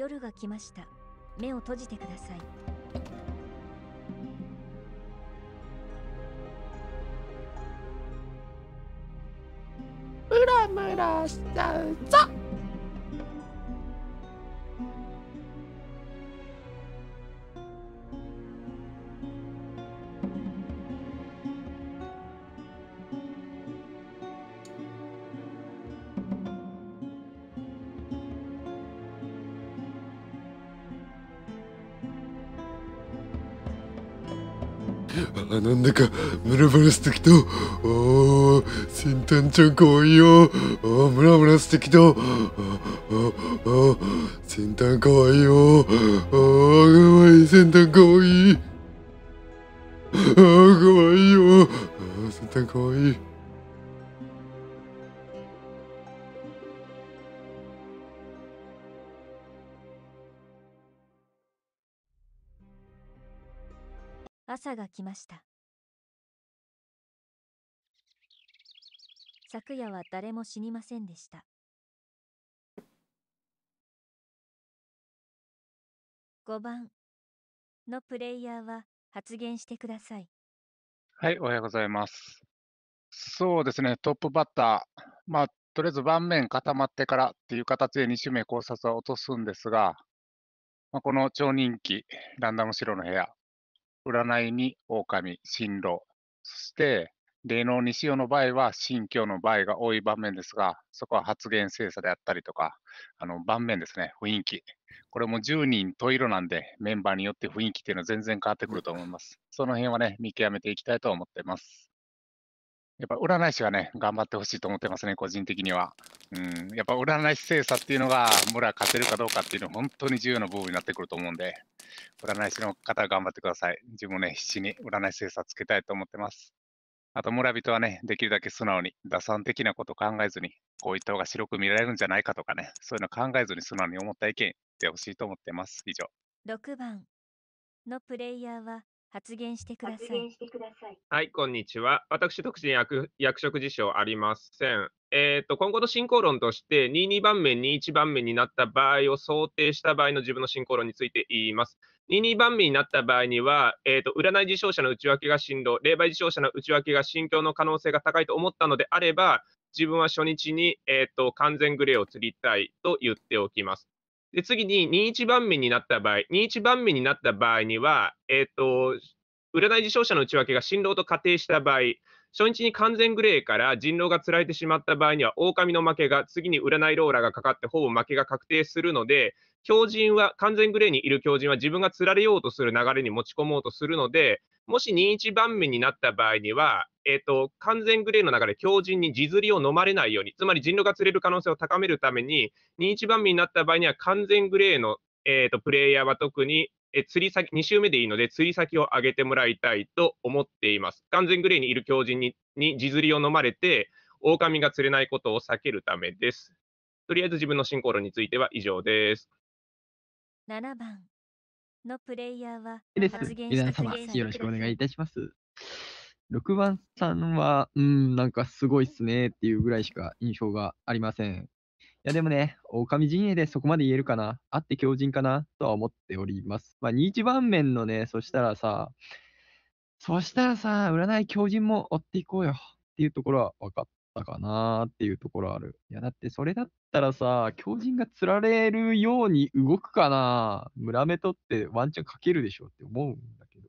夜が来ました目を閉じてくださいムラムラしうぞなんだかムラムラしてきたおお先端チョコ多いよおムラムラしてきたお先端かわいよおかわいい先端かわいいあーかいよ先端かわい朝が来ました昨夜は誰も死にませんでした。5番のプレイヤーは発言してください。はい、おはようございます。そうですね、トップバッター、まあ、とりあえず盤面固まってからっていう形で2周目考察は落とすんですが、まあ、この超人気、ランダム白の部屋、占いに狼、進路、そして、霊能西洋の場合は、信教の場合が多い場面ですが、そこは発言精査であったりとか、あの盤面ですね、雰囲気。これも10人十色なんで、メンバーによって雰囲気っていうのは全然変わってくると思います。その辺はね、見極めていきたいと思ってます。やっぱ占い師はね、頑張ってほしいと思ってますね、個人的には。うん、やっぱ占い師精査っていうのが、村勝てるかどうかっていうのは本当に重要な部分になってくると思うんで、占い師の方頑張ってください。自分もね、必死に占い師精査つけたいと思ってます。あと、村人はね、できるだけ素直に、打算的なこと考えずに、こういった方が白く見られるんじゃないかとかね、そういうの考えずに素直に思った意見言ってほしいと思ってます。以上。6番のプレイヤーは発言してください。はい、こんにちは。私、特に役役職辞書ありません。えっ、ー、と、今後の進行論として、22番目、21番目になった場合を想定した場合の自分の進行論について言います。22番目になった場合には、えー、と、占い受賞者の内訳が振動、霊媒受賞者の内訳が心境の可能性が高いと思ったのであれば、自分は初日に、えー、と、完全グレーを釣りたいと言っておきます。で、次に21番目になった場合、21番目になった場合には、えっ、ー、と、占い受賞者の内訳が新郎と仮定した場合、初日に完全グレーから人狼がつられてしまった場合には、狼の負けが、次に占いローラがかかって、ほぼ負けが確定するので、狂人は、完全グレーにいる狂人は自分が釣られようとする流れに持ち込もうとするので、もし21番目になった場合には、えー、と、完全グレーの中で狂人に地釣りを飲まれないように、つまり人狼が釣れる可能性を高めるために、21番目になった場合には完全グレーの、えーと、プレイヤーは特にえ釣り先、2周目でいいので、釣り先を上げてもらいたいと思っています。完全グレーにいる狂人にに地釣りを飲まれて、狼が釣れないことを避けるためです。とりあえず自分の進行論については以上です。7番のプレイヤーは発言皆様よろしくお願いいたします。6番さんは、うん、なんかすごいっすねっていうぐらいしか印象がありません。いやでもね、狼陣営でそこまで言えるかな、あって強靭かなとは思っております。まあ、21番面のね、そしたらさ、そしたらさ、占い強靭も追っていこうよっていうところは分かったかなっていうところある。いや、だってそれだったらさ、狂人が釣られるように動くかな村目取ってワンチャンかけるでしょって思うんだけど。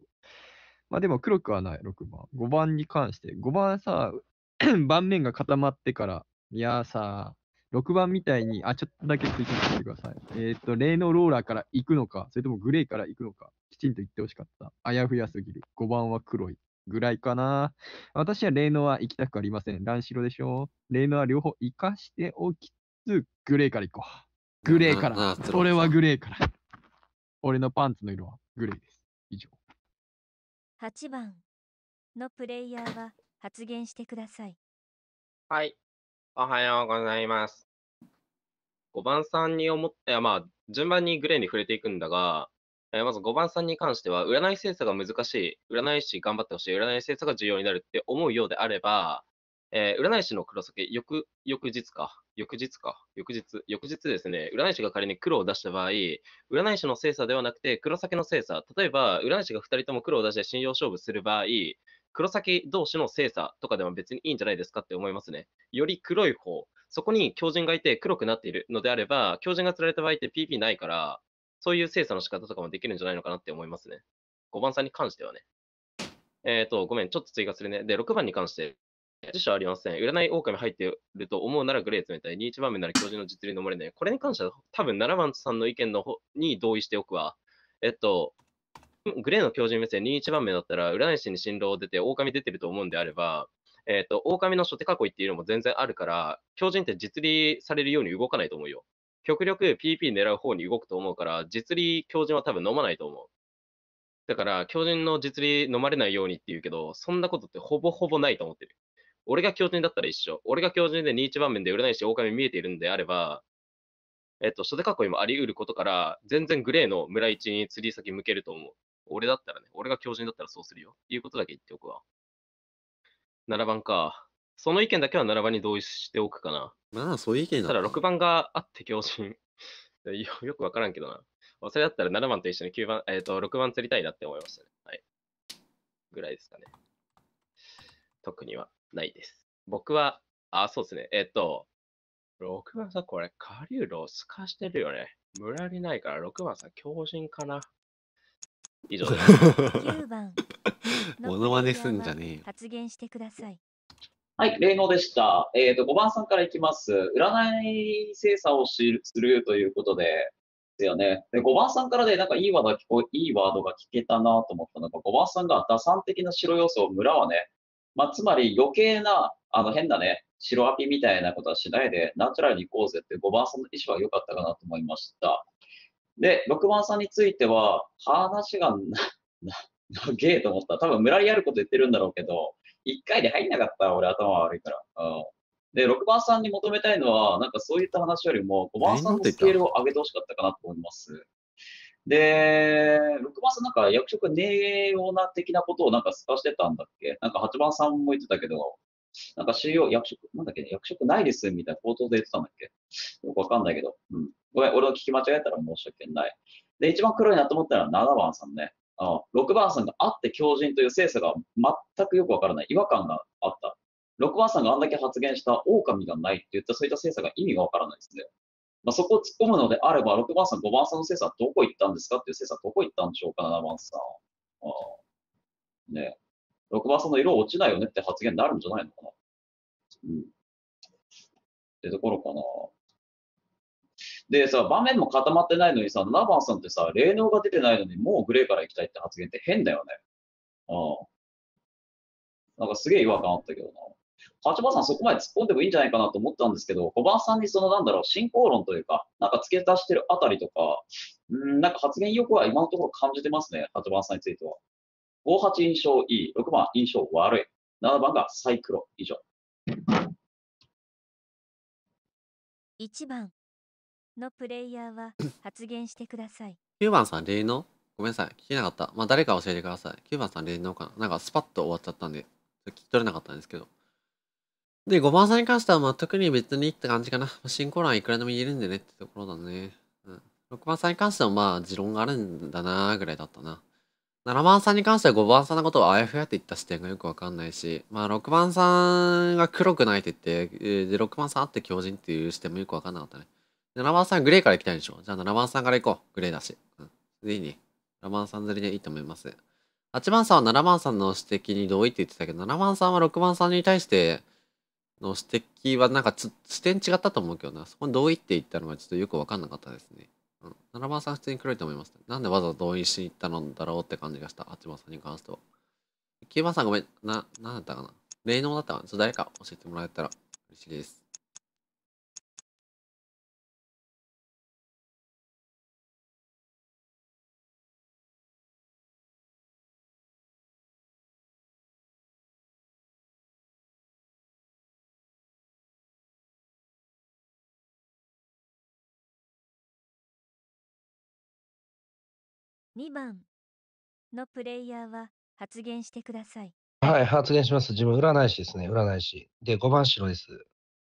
まあでも黒くはない、6番。5番に関して、5番さ、盤面が固まってから、いやさ、6番みたいに、あ、ちょっとだけついてみてください。えー、っ、と、例のローラーから行くのか、それともグレーから行くのか、きちんと言ってほしかった。あやふやすぎる。5番は黒い。ぐらいかな。私は霊能は行きたくありません。乱白でしょ霊能は両方生かしておきつつ、グレーから行こう。グレーから。それはグレーから。俺のパンツの色はグレーです。以上。8番のプレイヤーは発言してください。はい。おはようございます。5番さんに思った、まあ、順番にグレーに触れていくんだが、まず5番さんに関しては、占い精査が難しい、占い師頑張ってほしい、占い精査が重要になるって思うようであれば、えー、占い師の黒崎、翌、翌日か、翌日か、翌日、翌日ですね、占い師が仮に黒を出した場合、占い師の精査ではなくて、黒崎の精査、例えば、占い師が2人とも黒を出して信用勝負する場合、黒崎同士の精査とかでも別にいいんじゃないですかって思いますね。より黒い方、そこに狂人がいて黒くなっているのであれば、狂人が釣られた場合って PP ないから、そういう精査の仕方とかもできるんじゃないのかなって思いますね。5番さんに関してはね。えっ、ー、と、ごめん、ちょっと追加するね。で、6番に関して、辞書ありません。占い狼入ってると思うならグレー冷たい。21番目なら教授の実利飲まれない。これに関しては、多分7番さんの意見の方に同意しておくわ。えっと、グレーの教授目線21番目だったら、占い師に新郎出て、狼出てると思うんであれば、えっ、と、狼の初手囲いっていうのも全然あるから、狂人って実利されるように動かないと思うよ。極力 PP 狙う方に動くと思うから、実利強靭は多分飲まないと思う。だから、強靭の実利飲まれないようにって言うけど、そんなことってほぼほぼないと思ってる。俺が強靭だったら一緒。俺が強靭で2一番面で売れないし、狼見えているんであれば、えっと、袖囲いもあり得ることから、全然グレーの村一に釣り先向けると思う。俺だったらね、俺が強靭だったらそうするよ。っていうことだけ言っておくわ。7番か。その意見だけは7番に同意しておくかな。まあ、そういう意見だ。ただ6番があって強振。よ よくわからんけどな。それだったら7番と一緒に9番、えっ、ー、と、6番釣りたいなって思いましたね。はい。ぐらいですかね。特にはないです。僕は、あ、そうですね。えっ、ー、と、6番さ、これ、カリウロを透かしてるよね。ムラりないから、6番さ、強靭かな。以上です。9番。モノマネすんじゃねえよ。発言してください。はい、霊能でした。えっ、ー、と、5番さんからいきます。占い精査をするということで、ですよね。で、5番さんからで、なんかいいワードが聞こいいワードが聞けたなと思ったのが、5番さんが打算的な白要素を村はね、まあ、つまり余計な、あの変なね、白アピみたいなことはしないで、ナチュラルに行こうぜって5番さんの意思は良かったかなと思いました。で、6番さんについては、話がな、な、なげえと思った。多分村にやること言ってるんだろうけど、1回で入んなかったら俺頭悪いから。うん。で、6番さんに求めたいのは、なんかそういった話よりも、5番さんのスケールを上げてほしかったかなと思います。で、6番さんなんか役職ねえような的なことをなんか透かしてたんだっけなんか8番さんも言ってたけど、なんか CEO、役職、なんだっけ、ね、役職ないですみたいな口頭で言ってたんだっけよくわかんないけど。うん。ごめん、俺の聞き間違えたら申し訳ない。で、一番黒いなと思ったのは7番さんね。あ番さんがあって強人という性査が全くよくわからない違和感があった。6番さんがあんだけ発言した狼がないって言ったそういった性査が意味がわからないですね。まあ、そこを突っ込むのであれば、6番さん、5番さんの精査はどこ行ったんですかっていう精査はどこ行ったんでしょうか、7番さん。ね6番さんの色落ちないよねって発言になるんじゃないのかな。うん。ってところかな。でさ、場面も固まってないのにさ、7番さんってさ、霊能が出てないのに、もうグレーから行きたいって発言って変だよね。うん。なんかすげえ違和感あったけどな。8番さんそこまで突っ込んでもいいんじゃないかなと思ったんですけど、5番さんにそのなんだろう、進行論というか、なんか付け足してるあたりとか、うん、なんか発言欲は今のところ感じてますね、8番さんについては。58印象いい、6番印象悪い、7番がサイクロ、以上。1番のプレイヤーは発言してください。9番さん、霊能ごめんなさい。聞けなかった。まあ、誰か教えてください。9番さん、霊能かななんかスパッと終わっちゃったんで、聞き取れなかったんですけど。で、5番さんに関しては、まあ、特に別にって感じかな。進行欄いくらでも言えるんでねってところだね。うん。6番さんに関しては、まあ、持論があるんだなぐらいだったな。7番さんに関しては5番さんのことをあやふやって言った視点がよくわかんないし、まあ6番さんが黒くないって言って、で6番さんあって狂人っていう視点もよくわかんなかったね。7番さんグレーから行きたいでしょじゃあ7番さんから行こう。グレーだし。うん。いいね。7番さん釣りでいいと思います。8番さんは7番さんの指摘に同意って言ってたけど、7番さんは6番さんに対しての指摘はなんか視点違ったと思うけどな。そこに同意って言ったのはちょっとよくわかんなかったですね。うん。7番さん普通に黒いと思います。なんでわざわざ同意しに行ったのだろうって感じがした。8番さんに関しては。9番さんごめん。な、なんだったかな。霊能だったかな。ちょっと誰か教えてもらえたら嬉しいです。2番のプレイヤーは発言してください。はい、発言します。自分、占い師ですね。占い師。で、5番白です。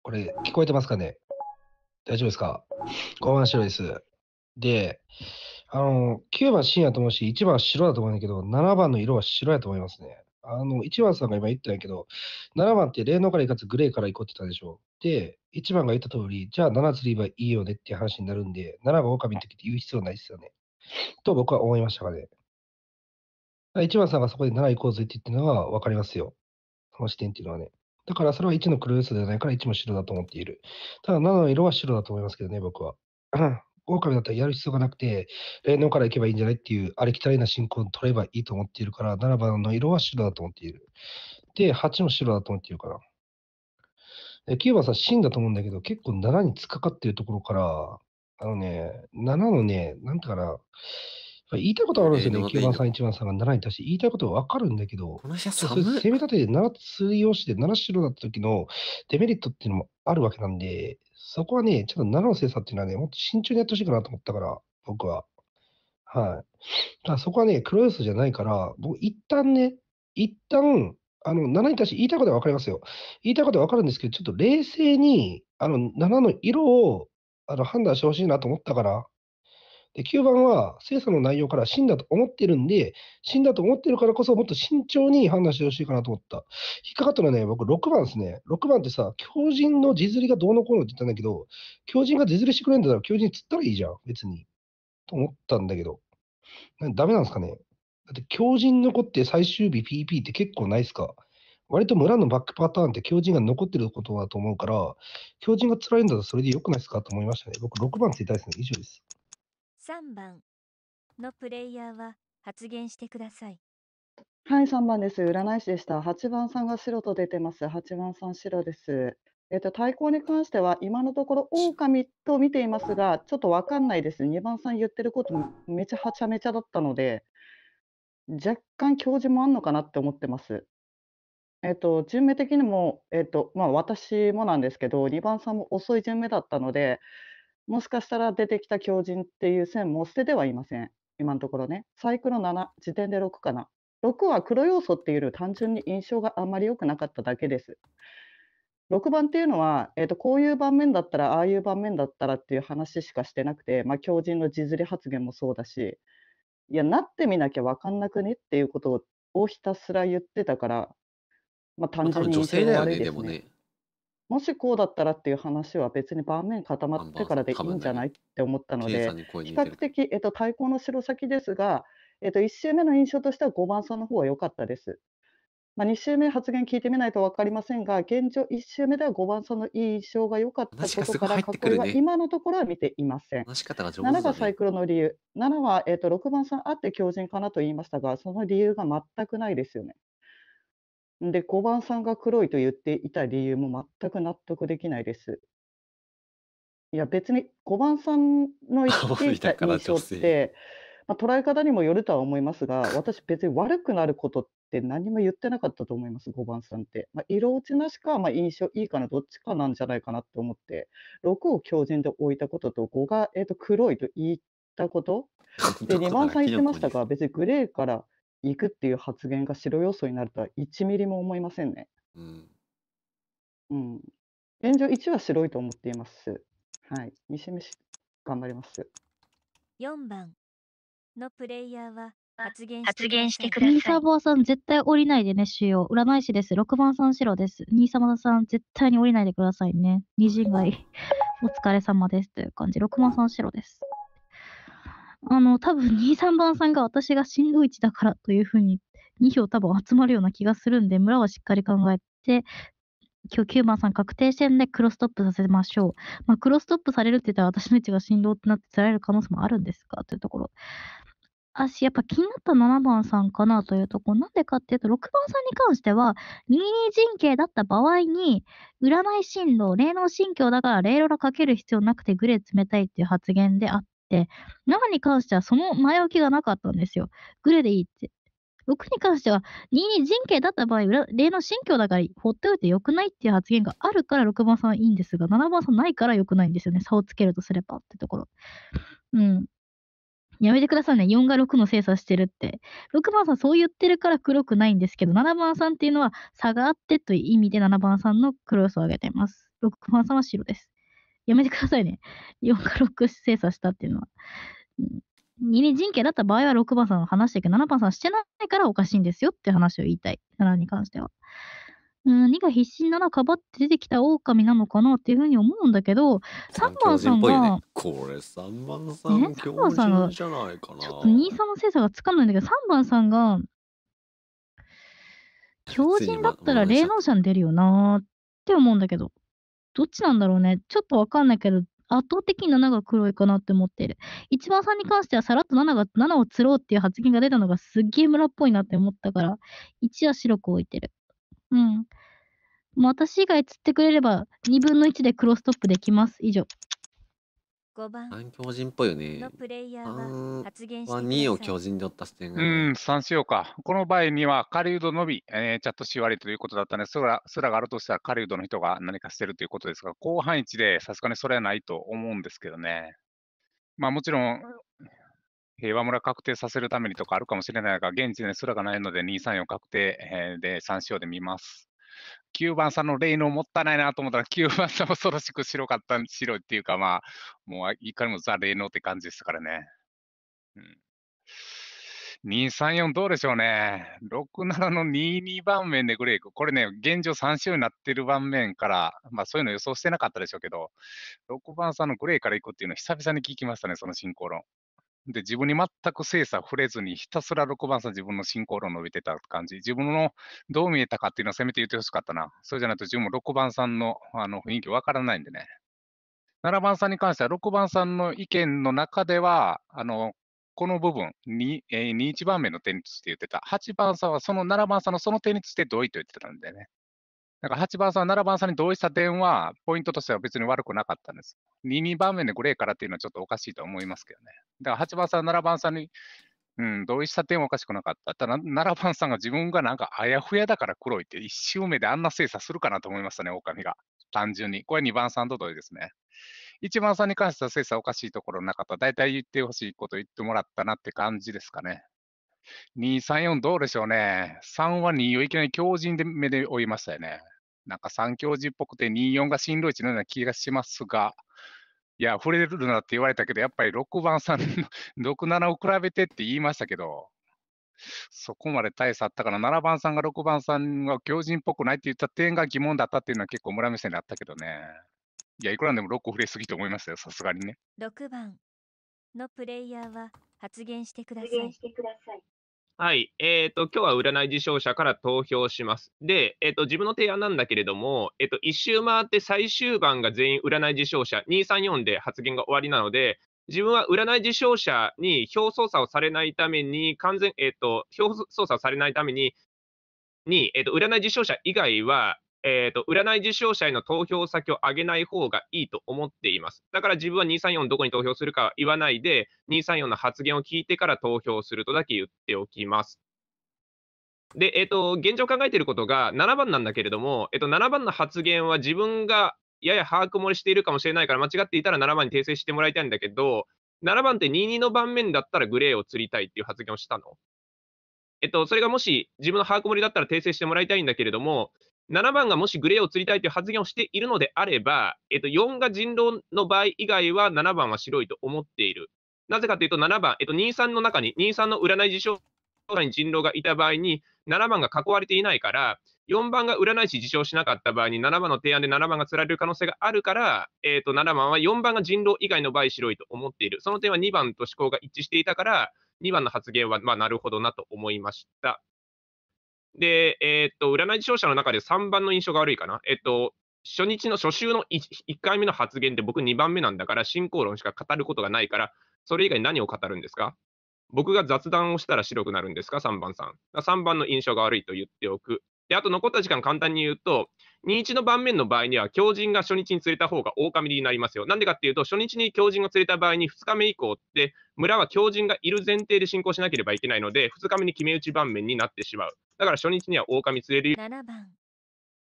これ、聞こえてますかね大丈夫ですか ?5 番白です。で、あの、9番深夜と思うし、1番白だと思うんだけど、7番の色は白やと思いますね。あの、1番さんが今言ったんやけど、7番って霊能からいかつグレーから行こうって言ったでしょ。で、1番が言った通り、じゃあ7釣りばいいよねっていう話になるんで、7番狼の時って言う必要ないですよね。と僕は思いましたがね。一番さんがそこで奈良行こうぜって言ってるのは分かりますよ。その視点っていうのはね。だからそれは1の黒ルーではないから1も白だと思っている。ただ7の色は白だと思いますけどね、僕は。狼だったらやる必要がなくて、霊能から行けばいいんじゃないっていうありきたりな信仰を取ればいいと思っているから、7番の色は白だと思っている。で、8も白だと思っているから。9番さ、ん、真だと思うんだけど、結構7に突っかかっているところから、あのね、7のね、なんてかな、言いたいことはあるんですよね、9番さん、1番さんが7に対して言いたいことはわかるんだけど、攻め立てで7通用して7白だった時のデメリットっていうのもあるわけなんで、そこはね、ちょっと7の精査っていうのはね、もっと慎重にやってほしいかなと思ったから、僕は。はい。ただそこはね、黒要素じゃないから、僕一旦ね、一旦、あの、7に対して言いたいことはわかりますよ。言いたいことはわかるんですけど、ちょっと冷静に、あの、7の色をあの判断してほしいなと思ったから。で、9番は精査の内容から死んだと思ってるんで、死んだと思ってるからこそ、もっと慎重に判断してほしいかなと思った。引っかかったのはね、僕6番ですね。6番ってさ、狂人の地釣りがどうのこうのって言ったんだけど、狂人が地釣りしてくれるんだったら狂人釣ったらいいじゃん、別に。と思ったんだけど。ダメなんですかねだって狂人の子って最終日 PP って結構ないっすか割と村のバックパターンって狂人が残ってることだと思うから、狂人が辛いんだとそれでよくないですかと思いましたね。僕6番ついたいですね。以上です。3番のプレイヤーは発言してください。はい、3番です。占い師でした。8番さんが白と出てます。8番さん白です。えっと、対抗に関しては今のところ狼と見ていますが、ちょっとわかんないです。2番さん言ってることめちゃはちゃめちゃだったので、若干教授もあんのかなって思ってます。えっと、順目的にも、えっと、まあ、私もなんですけど、2番さんも遅い順目だったので、もしかしたら出てきた強靭っていう線も捨ててはいません。今のところね。サイクル7、時点で6かな。6は黒要素っていうより単純に印象があんまり良くなかっただけです。6番っていうのは、えっと、こういう盤面だったらああいう盤面だったらっていう話しかしてなくて、まあ、強靭の地釣り発言もそうだしいやなってみなきゃ分かんなくねっていうことをひたすら言ってたからまあ、単純に女性だよね、でもね。もしこうだったらっていう話は別に盤面固まってからでいいんじゃないって思ったので、比較的、えっと、対抗の白先ですが、えっと、1周目の印象としては5番さんの方が良かったです。まあ、2周目発言聞いてみないと分かりませんが、現状1周目では5番さんのいい印象が良かったことから、入っいは今のところは見ていません。7がサイクロの理由、7は、えっと、6番さんあって強靭かなと言いましたが、その理由が全くないですよね。で、交番さんが黒いと言っていた理由も全く納得できないです。いや、別に小判さんの言 っていた印象って、ま、捉え方にもよるとは思いますが、私別に悪くなることって何も言ってなかったと思います、5番さんって。ま、色落ちなしか、ま、印象いいかな、どっちかなんじゃないかなと思って、6を強靭で置いたことと、5が、えっと、黒いと言ったこと。で、2番さん言ってましたが、別にグレーから行くっていう発言が白要素になるとは1ミリも思いませんね。うん。うん。現状1は白いと思っています。はい。2戦目し頑張ります。4番のプレイヤーは発言してください。ニーサーバーさん絶対降りないでね、主要。占い師です。6番さん白です。ニーサさん絶対に降りないでくださいね。二人街お疲れ様ですという感じ。6番さん白です。あの、多分2、3番さんが私が振動一位置だからというふうに、2票多分集まるような気がするんで、村はしっかり考えて、今日9番さん確定戦でクロストップさせましょう。まあ、クロストップされるって言ったら私の位置が振動ってなって釣られる可能性もあるんですかというところ。私、やっぱ気になった7番さんかなというところ。なんでかっていうと、6番さんに関しては、2 2陣形だった場合に、占い振動、霊能心境だから霊路がかける必要なくてグレー冷たいっていう発言で圧、長に関してはその前置きがなかったんですよ。グレでいいって。僕に関しては、2二人形だった場合、例の心境だから放っておいてよくないっていう発言があるから6番さんいいんですが、7番さんないからよくないんですよね。差をつけるとすればってところ。うん。やめてくださいね。4が6の精査してるって。6番さんそう言ってるから黒くないんですけど、7番さんっていうのは差があってという意味で7番さんの黒予想を上げています。6番さんは白です。やめてくださいね。4か6精査したっていうのは。二輪人形だった場合は6番さんは話だけど、7番さんしてないからおかしいんですよって話を言いたい。7に関しては。うん、2が必死な7かばって出てきた狼なのかなっていうふうに思うんだけど、3番さんが、ね、これ3番さん、ね、3番さんが、ちょっと2、3の精査がつかないんだけど、3番さんが、狂人だったら霊能者に出るよなって思うんだけど。どっちなんだろうね。ちょっとわかんないけど、圧倒的に7が黒いかなって思ってる。一番さんに関してはさらっと7が、7を釣ろうっていう発言が出たのがすっげえ村っぽいなって思ったから、1は白く置いてる。うん。もう私以外釣ってくれれば2分の1でクロストップできます。以上。5番強人っぽいよね。のは2を強人で取った視点が、うん、3しようか。この場合には、狩人のみ、えー、チャットし割りということだったので、そすらがあるとしたら狩人の人が何かしてるということですが、広範囲でさすがにそれはないと思うんですけどね。まあもちろん、平和村確定させるためにとかあるかもしれないが、現地ですらがないので、234確定、えー、で3しようで見ます。9番さんのレイもったいないなと思ったら、9 番さんも恐ろしく白かった、白いっていうか、まあ、もういかにもザ・レイノって感じですからね。うん、234どうでしょうね。67の22番面でグレイク。これね、現状3周になってる盤面から、まあそういうの予想してなかったでしょうけど、6番さんのグレイから行くっていうの久々に聞きましたね、その進行論。で、自分に全く精査触れずに、ひたすら6番さん自分の進行論を伸びてた感じ。自分のどう見えたかっていうのをせめて言ってほしかったな。そうじゃないと自分も6番さんのあの雰囲気わからないんでね。7番さんに関しては、6番さんの意見の中では、あの、この部分に、えー、21番目の点について言ってた。8番さんはその7番さんのその点について同意と言ってたんでね。だから8番さん、7番さんに同意した点は、ポイントとしては別に悪くなかったんです。2, 2番目でグレーからっていうのはちょっとおかしいと思いますけどね。だから8番さん、7番さんに、うん、同意した点はおかしくなかった。ただ、7番さんが自分がなんかあやふやだから黒いって、1周目であんな精査するかなと思いましたね、狼が。単純に。これ2番さんと同意ですね。1番さんに関しては精査おかしいところなかった。大体言ってほしいこと言ってもらったなって感じですかね。2、3、4どうでしょうね。3は2をいきなり強靭で目で追いましたよね。なんか3教授っぽくて24が進路位置のような気がしますが、いや、触れるなって言われたけど、やっぱり6番さん、6、7を比べてって言いましたけど、そこまで大差あったから、7番さんが6番さんが強人っぽくないって言った点が疑問だったっていうのは結構村目線であったけどね。いや、いくらでも6個触れすぎと思いましたよ、さすがにね。6番のプレイヤーは発言してください。発言してください。はい。えー、と、今日は占い受賞者から投票します。で、えっ、ー、と、自分の提案なんだけれども、えっ、ー、と、1周回って最終盤が全員占い受賞者、234で発言が終わりなので、自分は占い受賞者に票操作をされないために、完全、えっ、と、票操作されないために、に、えっ、と、占い受賞者以外は、えー、と、占い受賞者への投票先を上げない方がいいと思っています。だから自分は234どこに投票するかは言わないで、234の発言を聞いてから投票するとだけ言っておきます。で、えー、と、現状考えていることが7番なんだけれども、えー、と、7番の発言は自分がやや把握漏れしているかもしれないから、間違っていたら7番に訂正してもらいたいんだけど、7番って22の盤面だったらグレーを釣りたいっていう発言をしたの。えっと、それがもし自分の把握盛りだったら訂正してもらいたいんだけれども、7番がもしグレーを釣りたいという発言をしているのであれば、えっと、4が人狼の場合以外は7番は白いと思っている。なぜかというと7番、えっと、23の中に、23の占い事象に人狼がいた場合に、7番が囲われていないから、4番が占い師自称しなかった場合に、7番の提案で7番が釣られる可能性があるから、えー、と7番は4番が人狼以外の場合、白いと思っている。その点は2番と思考が一致していたから、2番の発言は、まあ、なるほどなと思いました。で、えー、っと、占い師者の中で3番の印象が悪いかな。えっと、初日の初週の 1, 1回目の発言で僕2番目なんだから、進行論しか語ることがないから、それ以外何を語るんですか僕が雑談をしたら白くなるんですか ?3 番さん。3番の印象が悪いと言っておく。で、あと残った時間簡単に言うと、21の盤面の場合には、狂人が初日に釣れた方が狼になりますよ。なんでかっていうと、初日に狂人を釣れた場合に、2日目以降って、村は狂人がいる前提で進行しなければいけないので、2日目に決め打ち盤面になってしまう。だから初日には狼釣れる。7番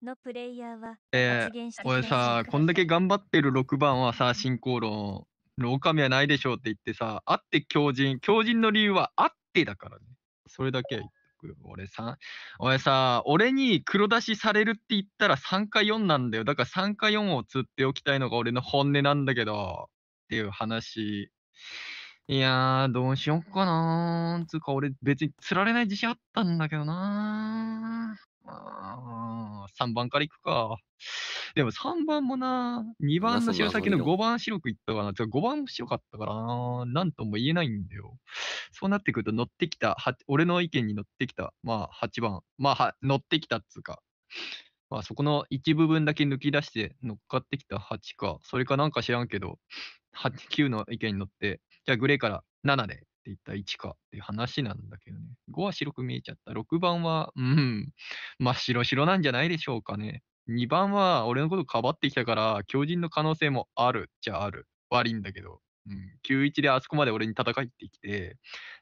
のプレイヤーはえー、俺さ、こんだけ頑張ってる6番はさ、進行論、狼はないでしょうって言ってさ、あって狂人、狂人の理由はあってだからね。それだけ言っ俺さ、俺さ、俺に黒出しされるって言ったら3か4なんだよ。だから3か4を釣っておきたいのが俺の本音なんだけど、っていう話。いやー、どうしよっかなー。つうか俺別に釣られない自信あったんだけどなー。3番から行くか。でも3番もな、2番の白先の5番白くいったかな、5番白かったからな、なんとも言えないんだよ。そうなってくると乗ってきた、俺の意見に乗ってきた、まあ8番、まあは乗ってきたっつうか、まあそこの一部分だけ抜き出して乗っかってきた8か、それかなんか知らんけど、9の意見に乗って、じゃあグレーから7でっていたかっていう話なんだけどね。5は白く見えちゃった。6番は、うん、真っ白白なんじゃないでしょうかね。2番は俺のことかばってきたから、狂人の可能性もあるじゃある。悪いんだけど。うん、91であそこまで俺に戦いってきて、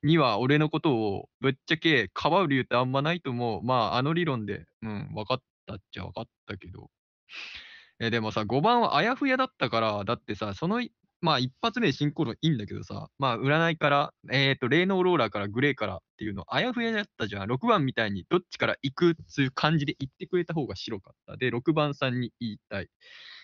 2は俺のことをぶっちゃけかばう理由ってあんまないと思う。まあ、あの理論で、うん、分かったっちゃ分かったけど。えでもさ、5番はあやふやだったから、だってさ、そのまあ一発目で進行度いいんだけどさ、まあ占いから、えっ、ー、と、霊能ローラーからグレーからっていうのあやふやだったじゃん。6番みたいにどっちから行くっていう感じで言ってくれた方が白かった。で、6番さんに言いたい。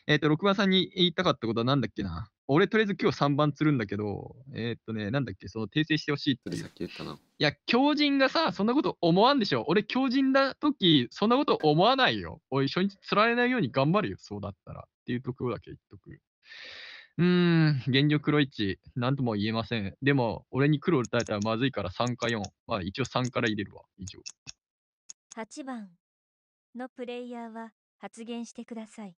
えっ、ー、と、6番さんに言いたかったことは何だっけな。俺とりあえず今日3番釣るんだけど、えー、っとね、なんだっけ、その訂正してほしいってさっき言ったな。いや、狂人がさ、そんなこと思わんでしょ。俺、狂人だとき、そんなこと思わないよ。俺、初日釣られないように頑張るよ、そうだったら。っていうところだけ言っとく。うーん、現状黒いち、なんとも言えません。でも、俺に黒打たれたらまずいから3か4。まあ、一応3から入れるわ。以上。8番のプレイヤーは発言してください。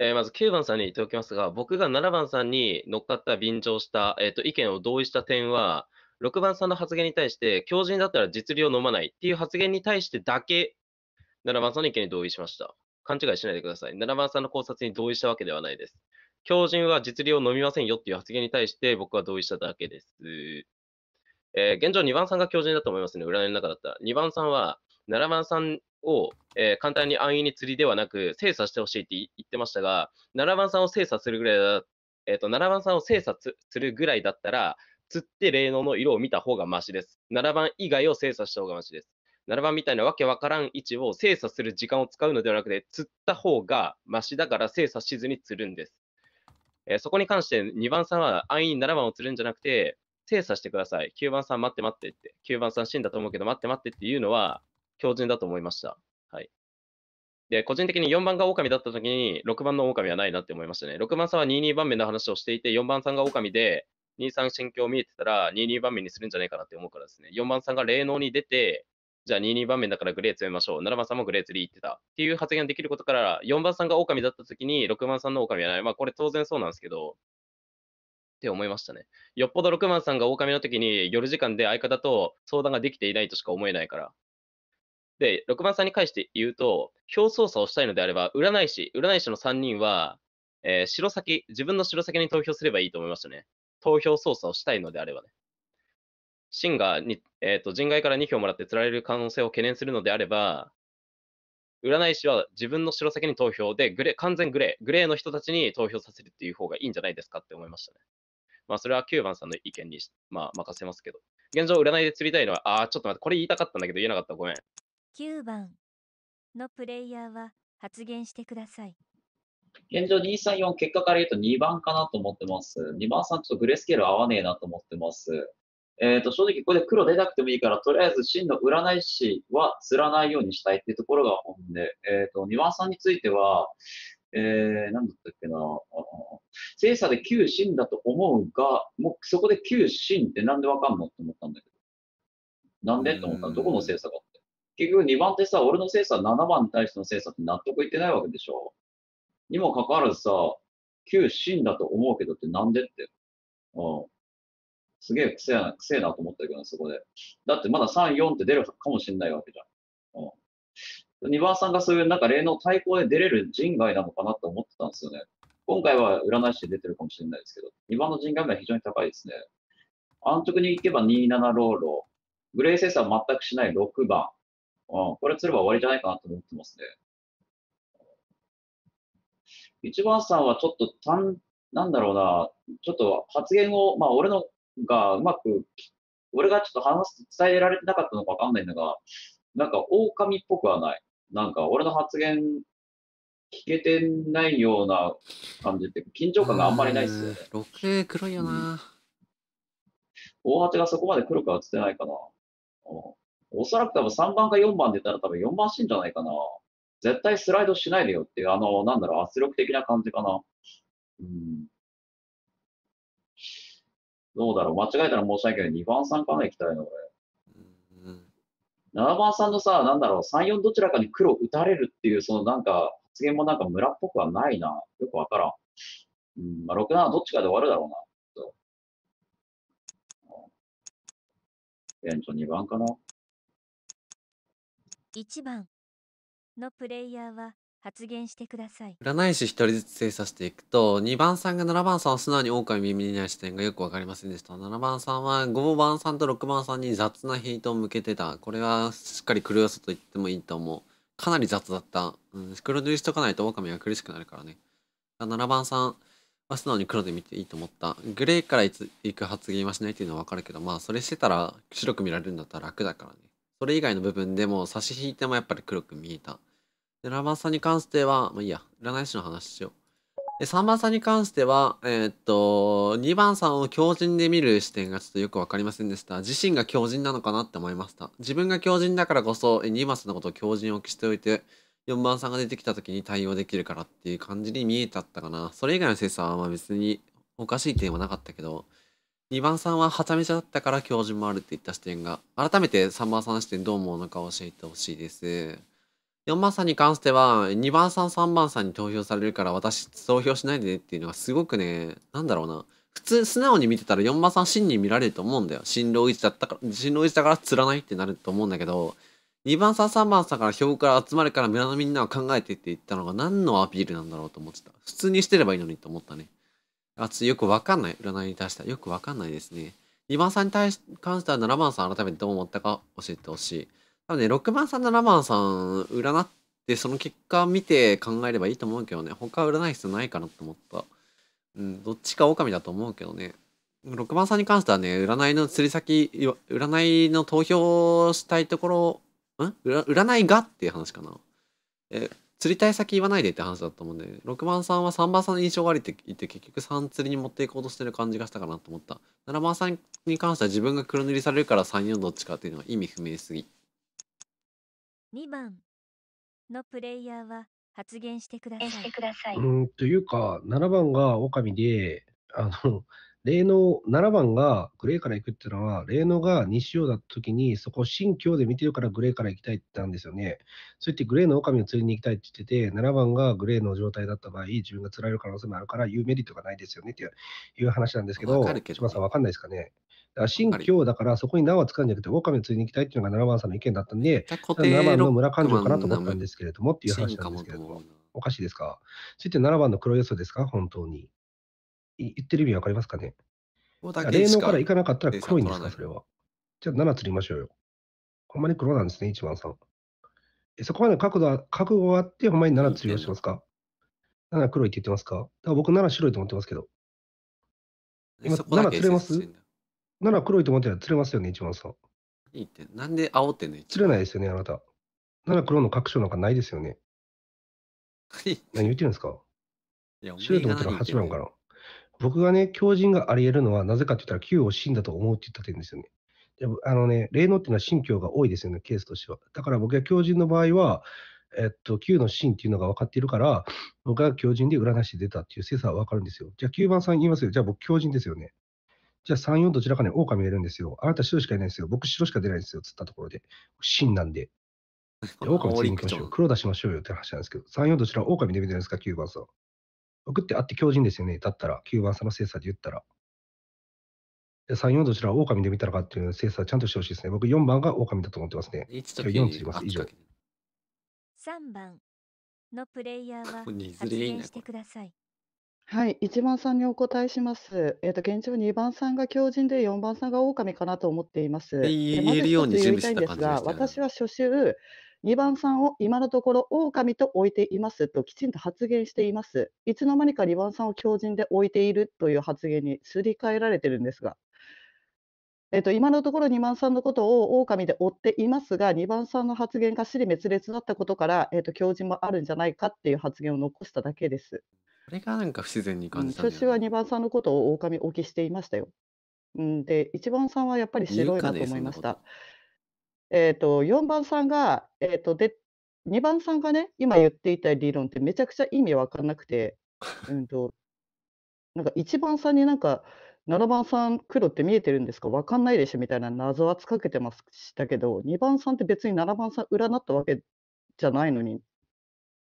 えーまず9番さんに言っておきますが、僕が7番さんに乗っかった便乗した、えーと意見を同意した点は、6番さんの発言に対して、強人だったら実利を飲まないっていう発言に対してだけ、7番さんの意見に同意しました。勘違いしないでください。7番さんの考察に同意したわけではないです。狂人は実利を飲みませんよっていう発言に対して僕は同意しただけです。えー、現状2番さんが狂人だと思いますね、占いの中だったら。2番さんは、7番さんを、えー、簡単に安易に釣りではなく精査してほしいって言ってましたが、7番さんを精査するぐらいだ、えーと、と7番さんを精査するぐらいだったら、釣って霊能の色を見た方がマシです。7番以外を精査した方がマシです。7番みたいなわけわからん位置を精査する時間を使うのではなくて、釣った方がマシだから精査しずに釣るんです。えそこに関して2番さんは安易に7番を釣るんじゃなくて、精査してください。9番さん待って待ってって。9番さん死んだと思うけど待って待ってっていうのは、強靭だと思いました。はい。で、個人的に4番が狼だった時に、6番の狼はないなって思いましたね。6番さんは22番目の話をしていて、4番さんが狼で、23心境見えてたら、22番目にするんじゃないかなって思うからですね。4番さんが霊能に出て、じゃあ22番目だからグレー詰めましょう。7番さんもグレー3言ってた。っていう発言ができることから、4番さんが狼だった時に6番さんの狼はない。まあこれ当然そうなんですけど、って思いましたね。よっぽど6番さんが狼の時に夜時間で相方と相談ができていないとしか思えないから。で、6番さんに返して言うと、表操作をしたいのであれば、占い師、占い師の3人は、えー、白先、自分の白先に投票すればいいと思いましたね。投票操作をしたいのであればね。秦がに、えー、と、人外から2票もらって釣られる可能性を懸念するのであれば、占い師は自分の白先に投票で、グレ完全グレー、グレーの人たちに投票させるっていう方がいいんじゃないですかって思いましたね。まあ、それは9番さんの意見に、まあ、任せますけど。現状、占いで釣りたいのは、ああ、ちょっと待って、これ言いたかったんだけど言えなかった、ごめん。9番のプレイヤーは発言してください。現状234、結果から言うと2番かなと思ってます。2番さんちょっとグレースケール合わねえなと思ってます。えっ、ー、と、正直ここで黒出なくてもいいから、とりあえず真の占い師は釣らないようにしたいっていうところが本で、えっ、ー、と、二番さんについては、えー、なんだったっけな、あの、精査で旧真だと思うが、もうそこで旧真ってなんでわかんのって思ったんだけど。なんでと思ったのどこの精査かって。結局2番ってさ、俺の精査7番に対しての精査って納得いってないわけでしょ。にもかかわらずさ、旧真だと思うけどってなんでって。うん。すげえ癖やな、癖なと思ったけどそこで。だってまだ3、4って出るかもしんないわけじゃん。うん。2番さんがそういうなんか例の対抗で出れる人外なのかなって思ってたんですよね。今回は占い師で出てるかもしれないですけど、2番の人外面は非常に高いですね。安直に行けば27ローロー。グレー生産全くしない6番。うん、これ釣れば終わりじゃないかなと思ってますね。1番さんはちょっと単、なんだろうな、ちょっと発言を、まあ俺のがうまく、俺がちょっと話す、伝えられてなかったのかわかんないんだが、なんか狼っぽくはない。なんか俺の発言聞けてないような感じって、緊張感があんまりないっすよね。6ケ黒いよな、うん、大がそこまで黒くは映ってないかな。おそらく多分3番か4番出たら多分4番死んじゃないかな。絶対スライドしないでよっていう、あの、なんだろう、圧力的な感じかな。うん。どうだろう。間違えたら申し訳ない。2番さんかな行きたいこ俺。7番さんのさ、なんだろう、3、4どちらかに黒打たれるっていう、そのなんか、発言もなんか村っぽくはないな。よくわからん。うん、まあ、6、7どっちかで終わるだろうな。えっと、2番かな。1番のプレイヤーは発言してください占い師1人ずつ精査していくと2番さんが7番さんを素直に狼耳にない視点がよく分かりませんでした7番さんは5番さんと6番さんに雑なヒートを向けてたこれはしっかり狂わせと言ってもいいと思うかなり雑だった、うん、黒塗りしとかないと狼は苦しくなるからね7番さんは素直に黒で見ていいと思ったグレーからいつ行く発言はしないっていうのは分かるけどまあそれしてたら白く見られるんだったら楽だからねそれ以外の部分でも差し引いてもやっぱり黒く見えたで、7番さんに関しては、まあいいや、占い師の話しよう。で、3番さんに関しては、えー、っと、2番さんを強靭で見る視点がちょっとよくわかりませんでした。自身が強靭なのかなって思いました。自分が強靭だからこそ、2番さんのことを強靭を期しておいて、4番さんが出てきた時に対応できるからっていう感じに見えちゃったかな。それ以外の精査はまあ別におかしい点はなかったけど、2番さんははちゃめちゃだったから強人もあるって言った視点が、改めて3番さん視点どう思うのか教えてほしいです。4番さんに関しては、2番さん、3番さんに投票されるから、私、投票しないでねっていうのがすごくね、なんだろうな。普通、素直に見てたら4番さん真に見られると思うんだよ。新郎一だったから、新郎一だから釣らないってなると思うんだけど、2番さん、3番さんから票から集まるから村のみんなは考えてって言ったのが何のアピールなんだろうと思ってた。普通にしてればいいのにと思ったね。あ、つよくわかんない。占いに対してはよくわかんないですね。2番さんに対し関しては7番さん改めてどう思ったか教えてほしい。多分ね、6番さん、7番さん、占って、その結果見て考えればいいと思うけどね、他占い必要ないかなって思った。うん、どっちか狼だと思うけどね。6番さんに関してはね、占いの釣り先、占いの投票したいところ、ん占いがっていう話かな。え、釣りたい先言わないでって話だったもんね、6番さんは3番さんの印象がありって言って、結局3釣りに持っていこうとしてる感じがしたかなと思った。7番さんに関しては自分が黒塗りされるから3、4どっちかっていうのは意味不明すぎ。2番のプレイヤーは発言してください。うんというか、7番が狼で、あの、霊能、7番がグレーから行くっていうのは、霊能が西尾だった時に、そこ新京で見てるからグレーから行きたいって言ったんですよね。そう言ってグレーの狼を釣りに行きたいって言ってて、7番がグレーの状態だった場合、自分が釣られる可能性もあるから、言うメリットがないですよねっていう話なんですけど、わかるけど島さん分かんないですかね。新疆だからそこに縄を使うんじゃなくて、狼を釣りに行きたいっていうのが7番さんの意見だったんで、7番の村勘定かなと思ったんですけれどもっていう話なんですけれども、おかしいですかついて7番の黒よ想ですか本当に。言ってる意味わかりますかね霊能から行かなかったら黒いんですかそれは。じゃあ7釣りましょうよ。ほんまに黒なんですね、1番さん。そこまで角度覚悟があって、ほんまに7釣りをしますか ?7 黒いって言ってますかだから僕7白いと思ってますけど。今、7釣れますなら黒いと思ってたら釣れますよね、一番さん。いいって、なんで青ってんの釣れないですよね、あなた。なら黒の確証なんかないですよね。何言ってるんですか白いと思ったら8番から。僕がね、狂人があり得るのは、なぜかって言ったら、9を死んだと思うって言った点ですよね。であのね、霊能っていうのは信教が多いですよね、ケースとしては。だから僕が狂人の場合は、えっと、9の真っていうのが分かっているから、僕が狂人で占い師出たっていう精査は分かるんですよ。じゃあ9番さん言いますよ。じゃあ僕狂人ですよね。じゃあ3、4どちらかに狼がいるんですよ。あなた白しかいないんですよ。僕白しか出ないんですよ。つったところで、真なんで。で狼次に行きましょう。黒出しましょうよって話なんですけど、3、4どちら狼で見てるんですか、9番さん。僕ってあって強靭ですよね。だったら、9番さんの精査で言ったら。3、4どちら狼で見たらかっていう精査ちゃんとしてほしいですね。僕4番が狼だと思ってますね。1と4ついます。以上。3番のプレイヤーは発言してください。はい、1番さんにお答えします。えっと、現状2番さんが狂人で4番さんが狼かなと思っています。言えるように準言い備したいんですが、私は初週、2番さんを今のところ狼と置いていますときちんと発言しています。いつの間にか2番さんを狂人で置いているという発言にすり替えられてるんですが。えっと、今のところ2番さんのことを狼で追っていますが、2番さんの発言が支離滅裂だったことから、えっと、狂人もあるんじゃないかっていう発言を残しただけです。それがなんか不自然に感じたん私は2番さんのことを狼推きしていましたよ。うん、で、1番さんはやっぱり白いなと思いました。えっと、4番さんが、えっと、で、2番さんがね、今言っていた理論ってめちゃくちゃ意味わかんなくて、うんと、なんか1番さんになんか、7番さん黒って見えてるんですか、わかんないでしょみたいな謎はつかけてましたけど、2番さんって別に7番さん占ったわけじゃないのに、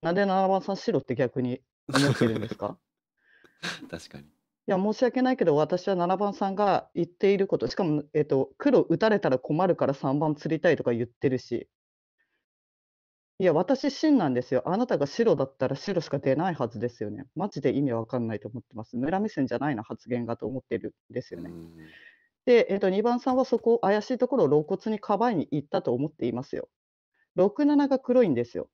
なんで7番さん白って逆に思ってるんですか 確かに。いや、申し訳ないけど、私は7番さんが言っていること、しかも、えっと、黒打たれたら困るから3番釣りたいとか言ってるし、いや、私、真なんですよ。あなたが白だったら白しか出ないはずですよね。マジで意味わかんないと思ってます。村目線じゃないな、発言がと思ってるんですよね。で、えっと、2番さんはそこ、怪しいところを露骨にかばいに行ったと思っていますよ。67が黒いんですよ。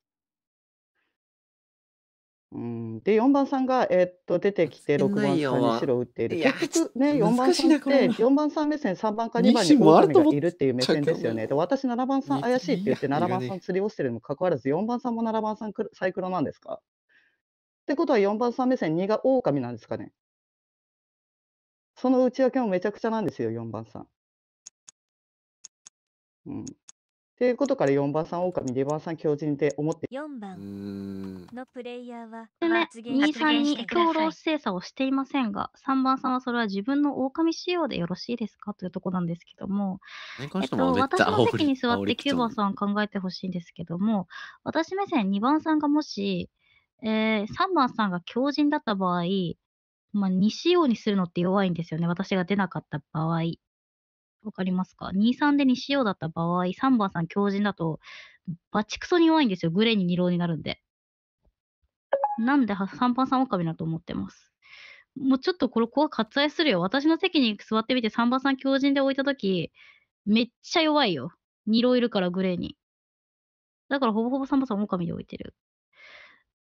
うん、で、4番さんが、えっと、出てきて6番さんに白を打っている。いや、結局ね、4番んさんって、4番さん目線、3番か2番にしもある狼がいるっていう目線ですよね。で、私7番さん怪しいって言って、7番さん釣りをしてるにもかかわらず、4番さんも7番さんサイクロなんですか？ってことは4番さん目線、2が狼なんですかね？その内訳もめちゃくちゃなんですよ、4番さん。うん。ということから4番さん狼2番さん強人って思って4番のプレイヤーは発言2、に強労精査をしていませんが、3番さんはそれは自分の狼仕様でよろしいですかというとこなんですけども、えっと、私の席に座って9番さん考えてほしいんですけども、私目線2番さんがもし、えー、3番さんが強人だった場合、まあ、2仕様にするのって弱いんですよね、私が出なかった場合。わかりますか ?2-3 で西洋だった場合、3番さん強人だと、バチクソに弱いんですよ。グレーに二郎になるんで。なんで3番さん狼だと思ってます。もうちょっとこれ、ここは割愛するよ。私の席に座ってみて3番さん強人で置いたとき、めっちゃ弱いよ。二郎いるからグレーに。だからほぼほぼ3番さん狼で置いてる。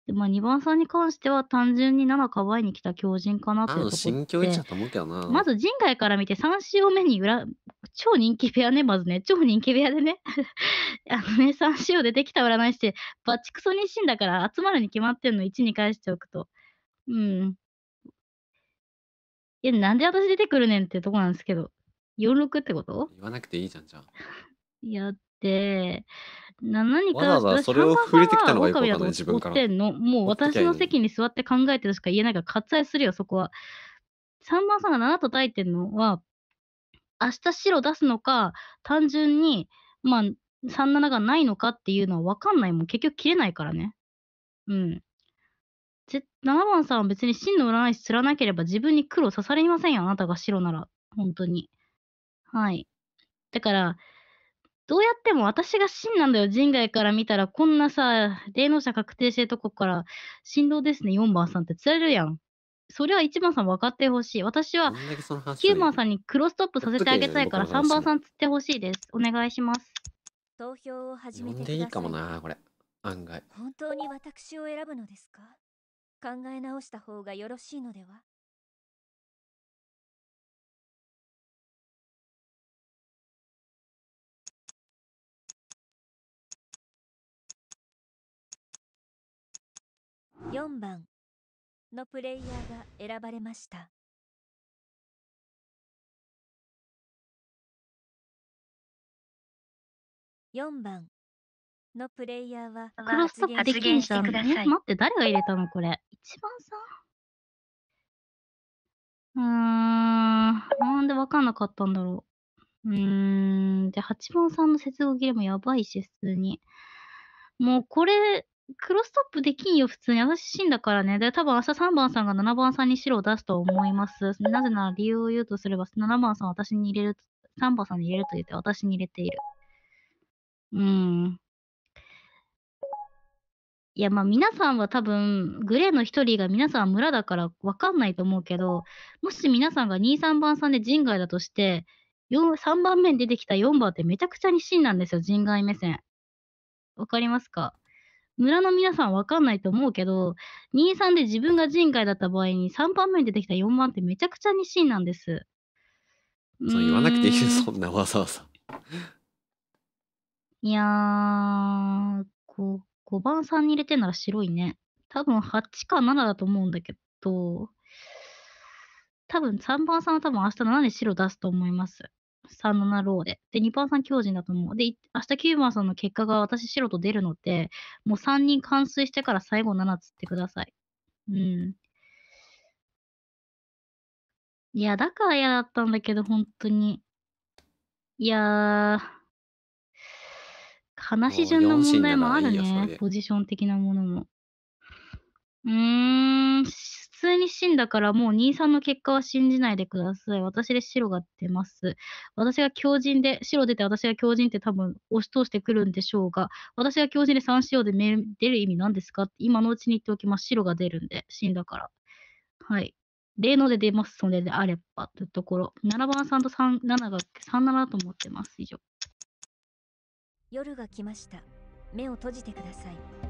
で、まあ、2番さんに関しては単純に7かいに来た強人かなというところ境いちゃったもんけどな。まず人外から見て3潮目に裏、超人気部屋ね、まずね、超人気部屋でね、あのね、3潮出てきた占い師で、て、バチクソに死んだから集まるに決まってんの、1に返しておくと。うん。いや、なんで私出てくるねんってとこなんですけど。46ってこと言わなくていいじゃん、じゃあ。いや、、な何か、わざわざそれを触れてきたのがよくわかんない自分からてんの。もう私の席に座って考えてるしか言えないから割愛するよ、そこは。三番さんが7と炊いてるのは、明日白出すのか、単純に、まあ、37がないのかっていうのは分かんないもん。結局切れないからね。うん。7番さんは別に真の占い師釣らなければ自分に黒刺されませんよ、あなたが白なら。本当に。はい。だから、どうやっても私が真なんだよ。人外から見たら、こんなさ、霊能者確定してるとこから、振動ですね、4番さんって釣れるやん。それは1番さん分かってほしい。私は9番さんにクロストップさせてあげたいから3番さん釣ってほしいです。お願いします。投票を始めてください。いいかもな、これ。案外。本当に私を選ぶのですか考え直した方がよろしいのでは4番のプレイヤーが選ばれました。4番のプレイヤーはクロスできんじゃん。待って、誰が入れたのこれ。一番さ。うーん、なんで分かんなかったんだろう。うーん、で、八番さんの接合切れもやばいし、普通に。もうこれ、クロストップできんよ、普通に。私、死んだからね。で、多分明日3番さんが7番さんに白を出すと思います。なぜなら理由を言うとすれば、7番さん私に入れる、3番さんに入れると言って私に入れている。うん。いや、まあ皆さんは多分、グレーの一人が皆さんは村だからわかんないと思うけど、もし皆さんが2、3番さんで人外だとして、3番目に出てきた4番ってめちゃくちゃに真なんですよ、人外目線。わかりますか村の皆さんわかんないと思うけど、23で自分が人外だった場合に3番目に出てきた4番ってめちゃくちゃにシーンなんです。そう言わなくていいよ、そんなわざわざ。いやー、5, 5番3に入れてんなら白いね。多分8か7だと思うんだけど、多分3番さんは多分明日7で白出すと思います。37ローで。で、2番さん強靭だと思う。で、明日9番さんの結果が私白と出るので、もう3人完遂してから最後7つってください。うん。いや、だから嫌だったんだけど、本当に。いやー、話し順の問題もあるね。いいポジション的なものも。うーん、通に死んだからもう兄さんの結果は信じないでください。私で白が出ます。私が強靭で、白出て私が強靭って多分押し通してくるんでしょうが、私が強靭で3仕様で出る意味なんですかって今のうちに言っておきます。白が出るんで、死んだから。はい。例ので出ますのでであればというところ。7番さんと37が37と思ってます。以上。夜が来ました。目を閉じてください。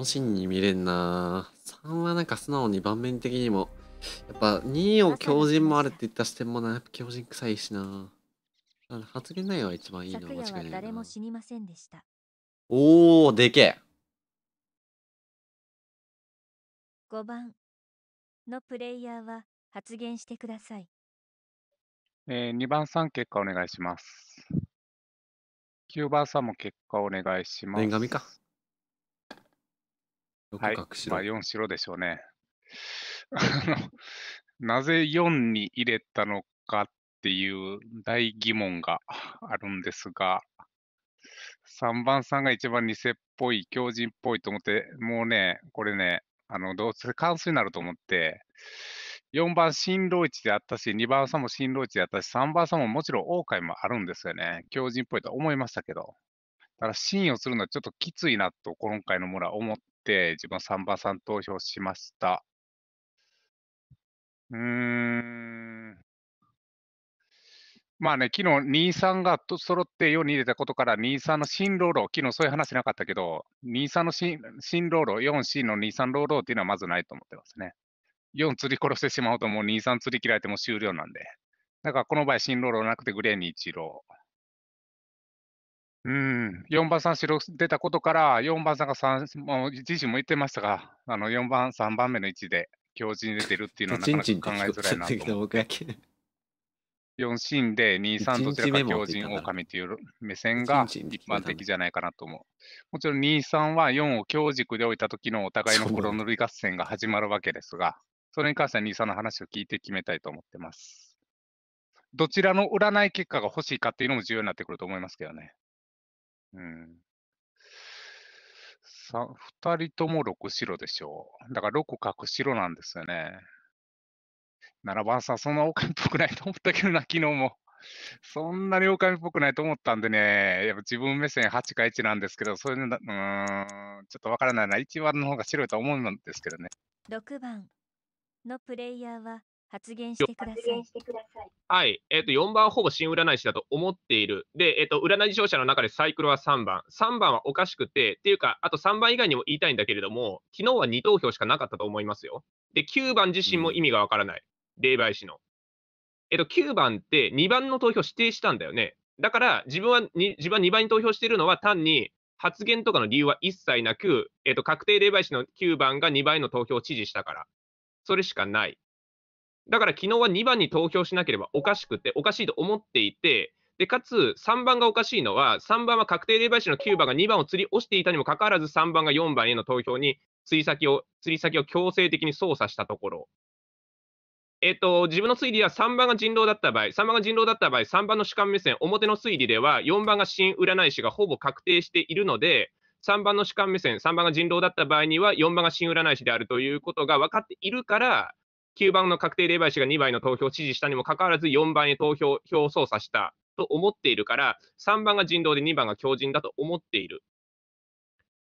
のシに見れんな3はなんか素直に盤面的にもやっぱ2を強靭もあるって言った視点もなやっぱ強靭臭いしな発言内容が一番いいのは間違いないな誰も死にませんでしたおおでけえ5番のプレイヤーは発言してくださいえー、2番さん結果お願いします9番さんも結果お願いします。白、はい、まあ、4白でしょうね。なぜ4に入れたのかっていう大疑問があるんですが、3番さんが一番偽っぽい、強靭っぽいと思って、もうね、これね、あのどうせ関数になると思って、4番、新郎一であったし、2番さんも新郎一であったし、3番さんももちろん王海もあるんですよね。強靭っぽいと思いましたけど。だから、信をするのはちょっときついなと、今回の村は思って、自分3番さん投票しました。うーん。まあね、昨日23がと揃って4に入れたことから、23の新ロー昨日そういう話なかったけど、23の新新ロ 4C の23ローローっていうのはまずないと思ってますね。4釣り殺してしまうと、もう23釣り切られても終了なんで。だからこの場合、新ローなくてグレーに1ロー。うん、4番、3、ん、出たことから、4番さんが3、もう自身も言ってましたが、あの4番、3番目の位置で強靭に出てるっていうのは なかなか考えづらいなと。4シーンで2、3どちらか強靭、狼という目線が一般的じゃないかなと思う。もちろん2、3は4を強軸で置いた時のお互いのコロノ合戦が始まるわけですが、それに関しては2、3の話を聞いて決めたいと思ってます。どちらの占い結果が欲しいかっていうのも重要になってくると思いますけどね。うん。さ、二人とも6白でしょう。だから6角白なんですよね。7番さん、そんな狼っぽくないと思ったけどな、昨日も。そんなに狼っぽくないと思ったんでね、やっぱ自分目線8か1なんですけど、そういうのうん、ちょっとわからないな。1番の方が白いと思うんですけどね。6番のプレイヤーは発言してください。はい、えー、と4番はほぼ新占い師だと思っている。で、えー、と占い商社の中でサイクルは3番。3番はおかしくて、っていうか、あと3番以外にも言いたいんだけれども、昨日は2投票しかなかったと思いますよ。で、9番自身も意味がわからない。霊媒師の。えっ、ー、と、9番って2番の投票指定したんだよね。だから自分は自分は2番に投票しているのは単に発言とかの理由は一切なく、えー、と確定霊媒師の9番が2倍の投票を支持したから、それしかない。だから昨日は2番に投票しなければおかしくて、おかしいと思っていて、で、かつ3番がおかしいのは、3番は確定霊媒師の9番が2番を釣り押していたにもかかわらず、3番が4番への投票に釣り先を、釣り先を強制的に操作したところ。えっと、自分の推理では3番が人狼だった場合、3番が人狼だった場合、3番の主観目線、表の推理では4番が新占い師がほぼ確定しているので、3番の主観目線、3番が人狼だった場合には4番が新占い師であるということが分かっているから、9番の確定霊媒師が2倍の投票を支持したにもかかわらず、4番へ投票、票を操作したと思っているから、3番が人道で2番が強人だと思っている。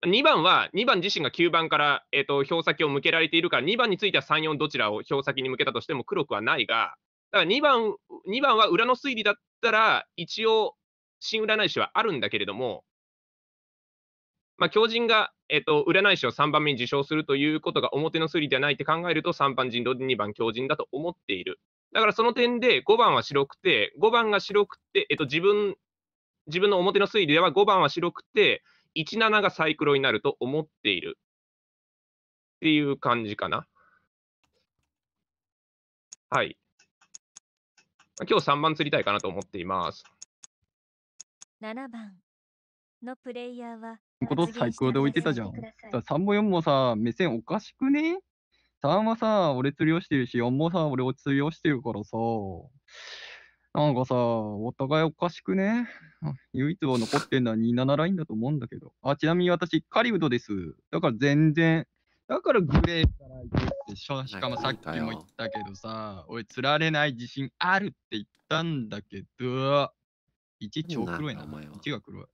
2番は、2番自身が9番から、えーと、票先を向けられているから、2番については3、4どちらを票先に向けたとしても黒くはないが、だから2番 ,2 番は裏の推理だったら、一応、新占い師はあるんだけれども、まあ、狂人がえっと、占い師を3番目に受賞するということが表の推理ではないって考えると、3番人道で2番強人だと思っている。だからその点で5番は白くて、5番が白くて、えっと、自分自分の表の推理では5番は白くて、17がサイクロになると思っているっていう感じかな。はい。今日3番釣りたいかなと思っています。7番のプレイヤーはこと最高で置いてたじゃん。だ3も4もさ、目線おかしくね ?3 はさ、俺釣りをしてるし、4もさ、俺を釣りをしてるからさ、なんかさ、お互いおかしくね唯一は残ってんのは27ラインだと思うんだけど。あ、ちなみに私、カリウドです。だから全然、だからグレーから行くってしょ、しかもさっきも言ったけどさ、俺釣られない自信あるって言ったんだけど、1超黒いな、お前は。1が黒い。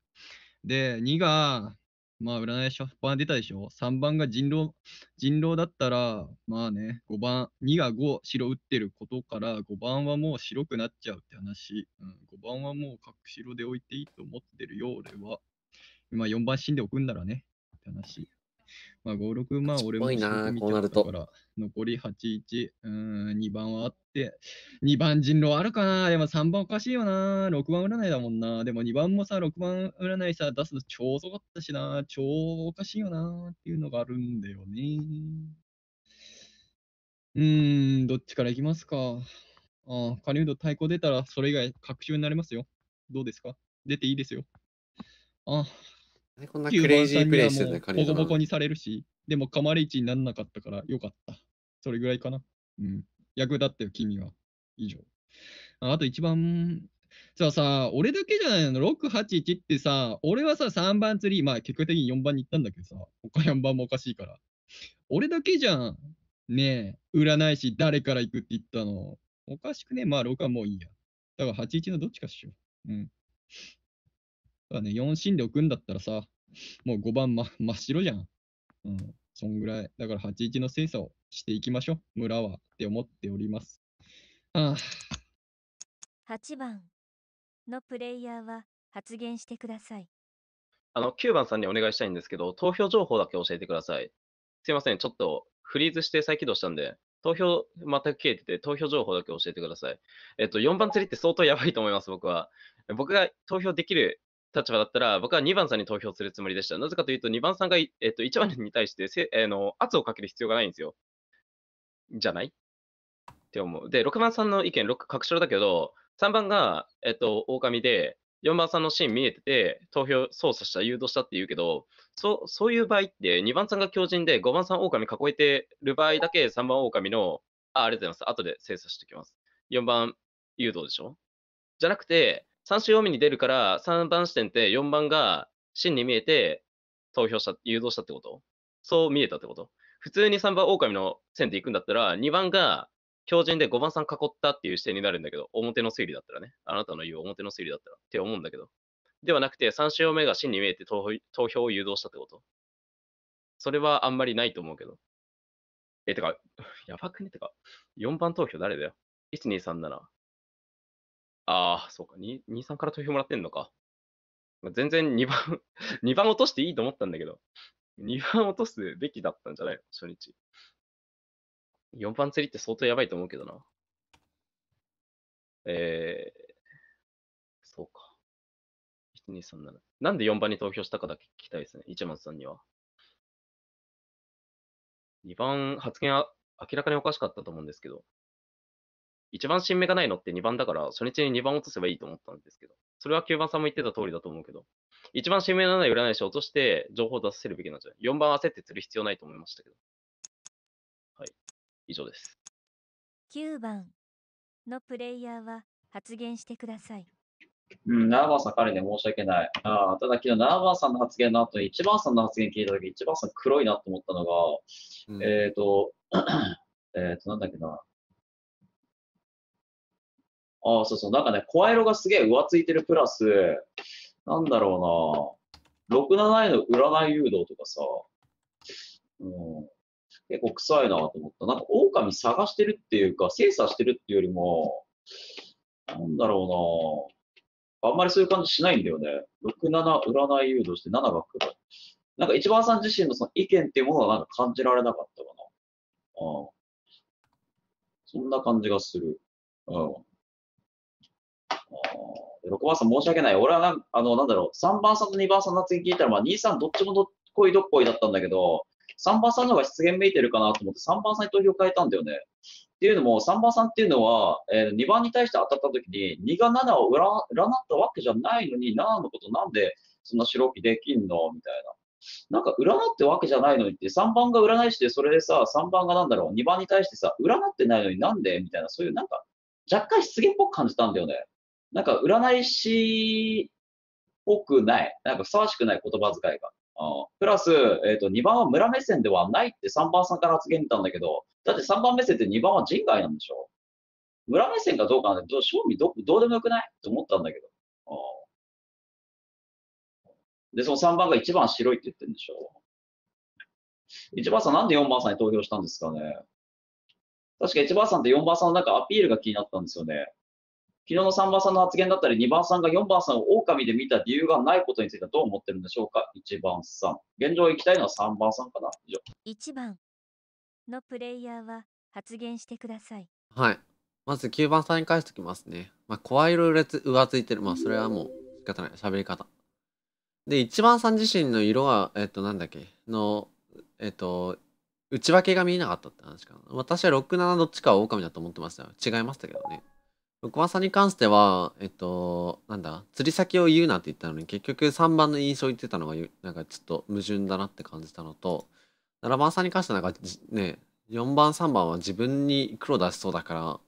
で、2が、まあ、占い初版出たでしょ。3番が人狼、人狼だったら、まあね、5番、2が5、白打ってることから、5番はもう白くなっちゃうって話。うん、5番はもう各白で置いていいと思ってるよ、俺は。今4番死んでおくんならね、って話。まあ、5、6、まあ、俺も見てたから、残り8、1、うん、2番はあっ。2番人狼あるかなでも3番おかしいよな。6番占いだもんな。でも2番もさ、6番占いさ、出すの超遅かったしな。超おかしいよな。っていうのがあるんだよね。うーん、どっちからいきますか。ああ、カニウド太鼓出たら、それ以外、確種になりますよ。どうですか出ていいですよ。ああ。こんなクレイジープレイしてね、カニウド。ボコボコにされるし、でもカマリチにならなかったからよかった。それぐらいかな。うん。役立ってる君は。以上。あと一番、じゃあさ、俺だけじゃないの ?6、8、1ってさ、俺はさ、3番釣り、まあ結果的に4番に行ったんだけどさ、他4番もおかしいから。俺だけじゃん。ねえ、占い師誰から行くって言ったの。おかしくねまあ6はもういいや。だから81のどっちかっしょ。うん。だね、4進で置くんだったらさ、もう5番、ま、真っ白じゃん。うん。そんぐらい。だから81の精査をしていきましょう、村はって思っております。ああ8番のプレイヤーは発言してください。あの、9番さんにお願いしたいんですけど、投票情報だけ教えてください。すいません、ちょっとフリーズして再起動したんで、投票全く消えてて、投票情報だけ教えてください。えっと、4番釣りって相当やばいと思います、僕は。僕が投票できる立場だったら、僕は2番さんに投票するつもりでした。なぜかというと、2番さんが、えっと、1番に対してせ、えー、の圧をかける必要がないんですよ。じゃないって思う。で、6番さんの意見、6確証だけど、3番が、えっと、狼で、4番さんのシーン見えてて、投票操作した、誘導したって言うけど、そそういう場合って、2番さんが強靭で、5番さん狼囲えてる場合だけ、3番狼の、あ、ありがとうございます。後で精査しておきます。4番誘導でしょじゃなくて、三週4目に出るから、3番視点って4番が真に見えて投票した、誘導したってことそう見えたってこと普通に3番狼の線で行くんだったら、2番が標準で5番さん囲ったっていう視点になるんだけど、表の推理だったらね。あなたの言う表の推理だったらって思うんだけど。ではなくて、3週目が真に見えて投票を誘導したってことそれはあんまりないと思うけど。え、てか、やばくねてか、4番投票誰だよ ?1237。ああ、そうか、2、3から投票もらってんのか。ま全然2番2 番落としていいと思ったんだけど、2番落とすべきだったんじゃないの初日。4番釣りって相当やばいと思うけどな。えー、そうか。1、2、3、7。なんで4番に投票したかだけ聞きたいですね。一松さんには。2番、発言は明らかにおかしかったと思うんですけど。一番新芽がないのって2番だから、初日に2番落とせばいいと思ったんですけど、それは9番さんも言ってた通りだと思うけど、一番新芽のない占い師を落として情報を出せるべきなんじゃない ?4 番焦って釣る必要ないと思いましたけど。はい。以上です。9番のプレイヤーは発言してください。うん、7番さん彼に申し訳ない。あただ昨日7番さんの発言の後に1番さんの発言聞いた時、1番さん黒いなと思ったのが、うん、えっ、ー、と、えっ、ー、と、なんだっけな、ああ、そうそう。なんかね、声色がすげえ浮ついてるプラス、なんだろうな。6 7への占い誘導とかさ、うん、結構臭いなと思った。なんか、狼探してるっていうか、精査してるっていうよりも、なんだろうな。あんまりそういう感じしないんだよね。67占い誘導して7が来る。なんか一番さん自身のその意見っていうものはなんか感じられなかったかな。あそんな感じがする。うん。6番さん申し訳ない。俺はな、あの、なんだろう、3番さんと2番さんの次聞いたら、まあ、2、3どっちもどっこいどっこいだったんだけど、3番さんの方が出現めいてるかなと思って、3番さんに投票変えたんだよね。っていうのも、3番さんっていうのは、えー、2番に対して当たった時に、2が7を占ったわけじゃないのに、7のことなんでそんな白きできんのみたいな。なんか占ってわけじゃないのにって、3番が占いして、それでさ、3番がなんだろう、2番に対してさ、占ってないのになんでみたいな、そういうなんか、若干失言っぽく感じたんだよね。なんか占い師っぽくない、なんかふさわしくない言葉遣いが。プラス、えっ、ー、と、2番は村目線ではないって3番さんから発言たんだけど、だって3番目線って2番は人外なんでしょ村目線かどうかなんて、正味どどうでもよくないと思ったんだけど。で、その3番が1番白いって言ってるんでしょ1番さんなんで4番さんに投票したんですかね確か1番さんって4番さんのなんかアピールが気になったんですよね。昨日の3番さんの発言だったり、2番さんが4番さんを狼で見た理由がないことについてはどう思ってるんでしょうか ?1 番さん。現状行きたいのは3番さんかな以上。1番のプレイヤーは発言してください。はい。まず9番さんに返しておきますね。まあ、声色上ついてる。まあ、それはもう仕方ない。喋り方。で、1番さん自身の色は、えっと、なんだっけの、えっと、内訳が見えなかったって話かな。私は6、7どっちかは狼だと思ってましたよ。違いましたけどね。僕番さんに関しては、えっと、なんだ、釣り先を言うなって言ったのに、結局3番の印象言ってたのが、なんかちょっと矛盾だなって感じたのと、7番さんに関してはなんかね、4番3番は自分に黒出しそうだから、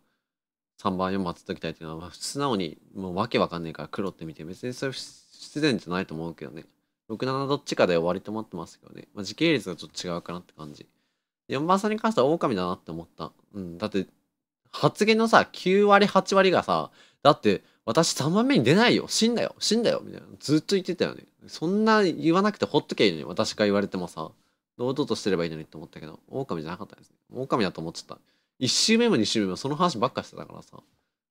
3番4番釣っときたいっていうのは、素直にもうわけわかんないから黒って見て、別にそれ不自然じゃないと思うけどね。67どっちかで終わりと思ってますけどね。まあ、時系列がちょっと違うかなって感じ。4番さんに関しては狼だなって思った。うん、だって発言のさ、9割、8割がさ、だって、私3番目に出ないよ死んだよ死んだよみたいなずっと言ってたよねそんな言わなくてほっとけばいいのに私が言われてもさ堂々としてればいいのにって思ったけど狼じゃなかったですね狼だと思っちゃった1周目も2周目もその話ばっかしてたからさ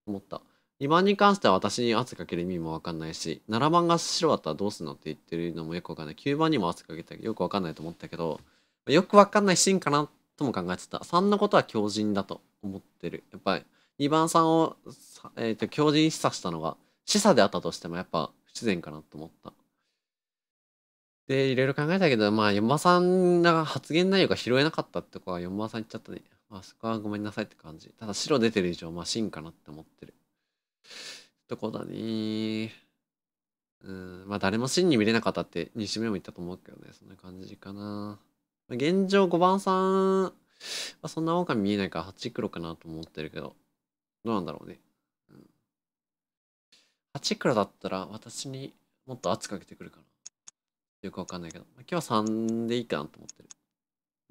思った2番に関しては私に圧かける意味もわかんないし7番が白だったらどうすんのって言ってるのもよくわかんない9番にも圧かけてよくわかんないと思ったけどよくわかんないシーンかなとも考えてた3のことは強靭だと思ってる。やっぱり、2番さんを、えーと、強靭示唆したのが、示唆であったとしてもやっぱ不自然かなと思った。で、いろいろ考えたけど、まあ、4番さんが発言内容が拾えなかったってことは4番さん言っちゃったね。あ、そこはごめんなさいって感じ。ただ、白出てる以上、まあ、真かなって思ってる。とこだねうん、まあ、誰も真に見れなかったって2周目も言ったと思うけどね、そんな感じかな。現状5番さんまあ、そんな狼見えないから8黒かなと思ってるけど、どうなんだろうね。うん、8黒だったら私にもっと圧かけてくるかな。よくわかんないけど、まあ、今日は3でいいかなと思ってる。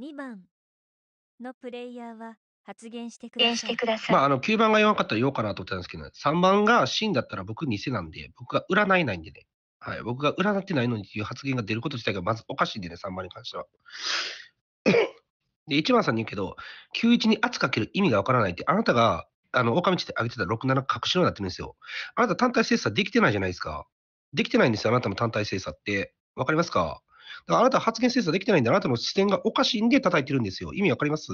2番のプレイヤーは発言してください。まあ、あの9番が弱かったら言おうかなと思ったんですけど、3番が真だったら僕偽なんで、僕が占いないんでね。はい、僕が占ってないのにっていう発言が出ること自体がまずおかしいんでね、3番に関しては。で、1番さんに言うけど、91に圧かける意味がわからないって、あなたが、あの、狼地て上げてた67隠しようになってるんですよ。あなた単体精査できてないじゃないですか。できてないんですよ、あなたの単体精査って。わかりますかだからあなた発言精査できてないんで、あなたの視点がおかしいんで叩いてるんですよ。意味わかります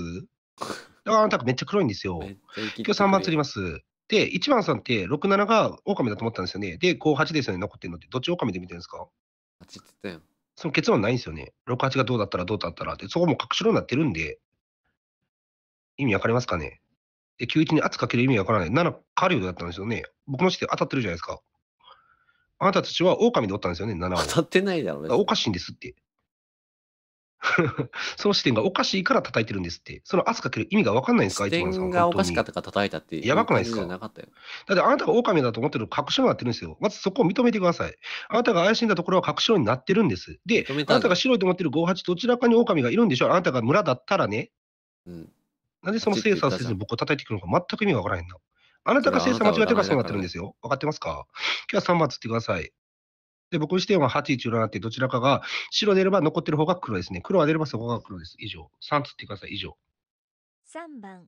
だからあなためっちゃ黒いんですよ。今日3番釣ります。で、1番さんって67が狼だと思ったんですよね。で、58ですよね、残ってるのって。どっち狼で見てるんですか ?8 って言ったん。その結論ないんですよね。68がどうだったらどうだったらって、そこも隠しろになってるんで、意味わかりますかねで、91に圧かける意味わからない。7、カリウドだったんですよね。僕の指て当たってるじゃないですか。あなたたちは狼でおったんですよね、7は。当たってないだろうね。おかしいんですって。その視点がおかしいから叩いてるんですって。その圧かける意味が分かんないんですか、視点がおかしかったから叩いたって。やばくないですかだってあなたが狼だと思ってる確隠しなってるんですよ。まずそこを認めてください。あなたが怪しんだところは隠しになってるんです。で、あなたが白いと思ってる58、どちらかに狼がいるんでしょう。あなたが村だったらね。うん、なんでその精査せずに僕を叩いてくるのか全く意味が分からへんな。あなたが精査間違ってるからそうなってるんですよ。分かってますか今日は3番つってください。で、僕の視点は8117ってどちらかが、白出れば残ってる方が黒ですね。黒は出ればそこが黒です。以上。3つってください。以上。3番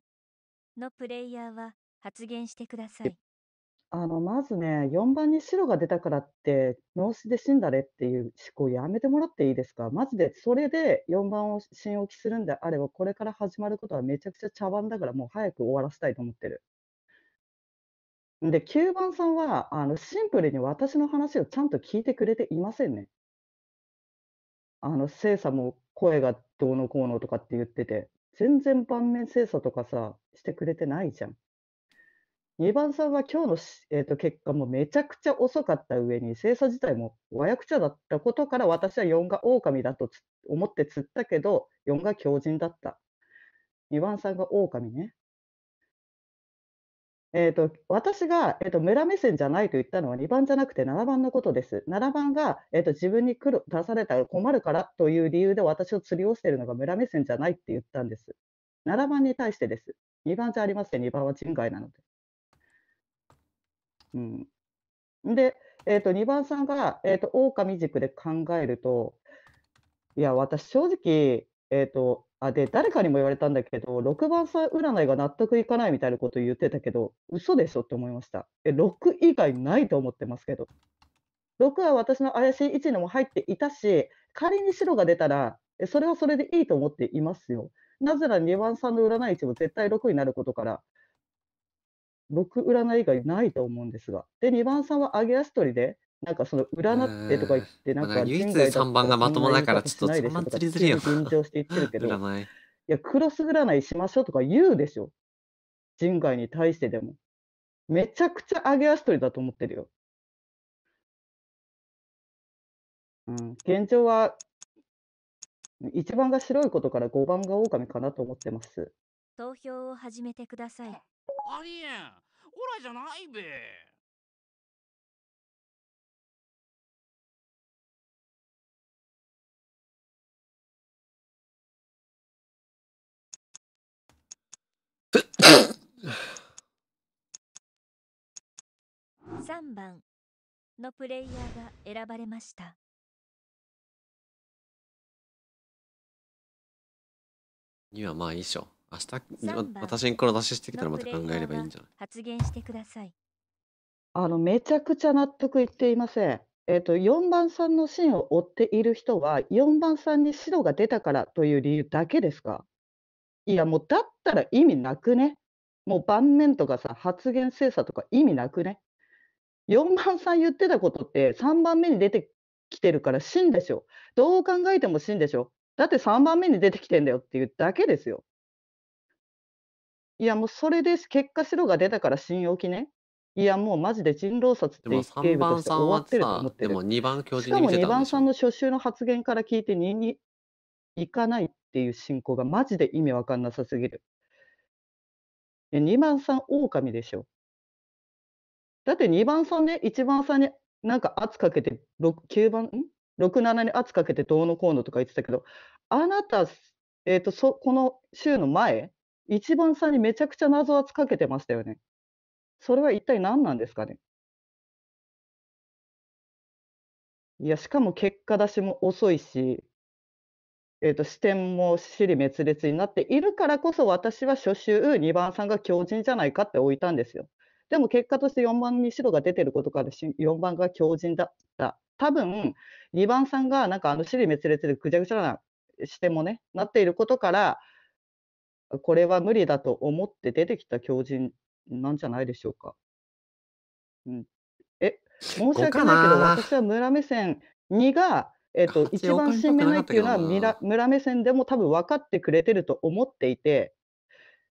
のプレイヤーは発言してください。あのまずね、4番に白が出たからって、脳死で死んだれっていう思考やめてもらっていいですか、マジでそれで4番を新置きするんであれば、これから始まることはめちゃくちゃ茶番だから、もう早く終わらせたいと思ってる。で、9番さんは、あの、シンプルに私の話をちゃんと聞いてくれていませんね。あの、精査も声がどうのこうのとかって言ってて、全然盤面精査とかさ、してくれてないじゃん。2番さんは今日のえー、と結果もめちゃくちゃ遅かった上に、精査自体も和訳者だったことから私は4が狼だと思って釣ったけど、4が狂人だった。2番さんが狼ね。えーと、私が、えーと、村目線じゃないと言ったのは2番じゃなくて7番のことです。7番が、えーと、自分にる出されたら困るからという理由で私を釣り寄せているのが村目線じゃないって言ったんです。7番に対してです。2番じゃありません、2番は人外なので。うん、で、えーと、2番さんが、えー、と狼軸で考えると、いや、私、正直、えー、とあ、で、誰かにも言われたんだけど、6番さん占いが納得いかないみたいなこと言ってたけど、嘘でしょって思いました。え、6以外ないと思ってますけど。6は私の怪しい位置にも入っていたし、仮に白が出たら、えそれはそれでいいと思っていますよ。なぜなら2番さんの占い位置も絶対6になることから、6占い以外ないと思うんですが。で、2番さんは揚げ足取りで、なんかその占ってとか言って、なんか唯一3番がまともだからちょっとつまりづりよ。緊張して言ってるけど、いや、クロス占いしましょうとか言うでしょ。人外に対してでも。めちゃくちゃ上げ足取りだと思ってるよ。うん、現状は1番が白いことから5番が狼かなと思ってます。投票を始めてください。ありえん、オラじゃないべ。3番のプレイヤーが選ばれました。にはまあいいっしょ。明日、私にこの出ししてきたらまた考えればいいんじゃない発言してください。あの、めちゃくちゃ納得いっていません。えっ、ー、と、4番さんのシーンを追っている人は、4番さんに白が出たからという理由だけですかいや、もうだったら意味なくね。もう盤面とかさ、発言精査とか意味なくね。4番さん言ってたことって3番目に出てきてるから死んでしょ。どう考えても死んでしょ。だって3番目に出てきてんだよっていうだけですよ。いやもうそれです。結果白が出たから信用きね。いやもうマジで人狼殺って言って終わってると思ってでも2番教授しかも2番さんの初週の発言から聞いて 2, 行かないっていう信仰がマジで意味わかんなさすぎる。え、2番3狼でしょ。だって2番3ね、1番3になんか圧かけて、6、番、ん ?6、7に圧かけてどうのこうのとか言ってたけど、あなた、えっ、ー、と、そ、この週の前、1番3にめちゃくちゃ謎圧かけてましたよね。それは一体何なんですかね。いや、しかも結果出しも遅いし、えーと、視点も支離滅裂になっているからこそ私は初週2番さんが強靭じゃないかって置いたんですよ。でも結果として4番に白が出てることから4番が強靭だった多分2番さんがなんかあの支離滅裂でぐちゃぐちゃな視点もねなっていることからこれは無理だと思って出てきた強靭なんじゃないでしょうか。うん、え申し訳ないけど私は村目線2がえっ、と、一番新芽の一級は村目線でも多分分かってくれてると思っていて、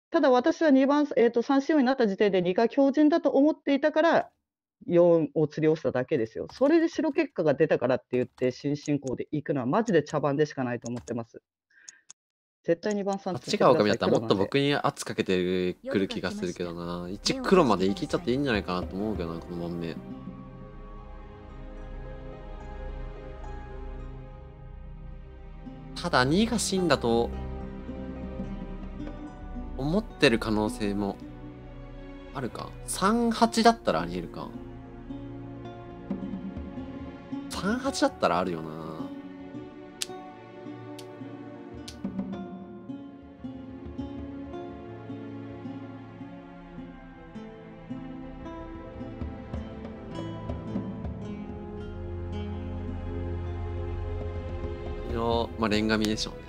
ただ私は2番、えーと、3仕になった時点で2が強靭だと思っていたから4を釣り落しただけですよ。それで白結果が出たからって言って新進行で行くのはマジで茶番でしかないと思ってます。絶対2番さん違う狼だったらもっと僕に圧かけてくる気がするけどな。1黒まで行きちゃっていいんじゃないかなと思うけどな、この盤面。ただ2が死んだと思ってる可能性もあるか38だったらありえるか38だったらあるよなまあ、レンガミでしょうね。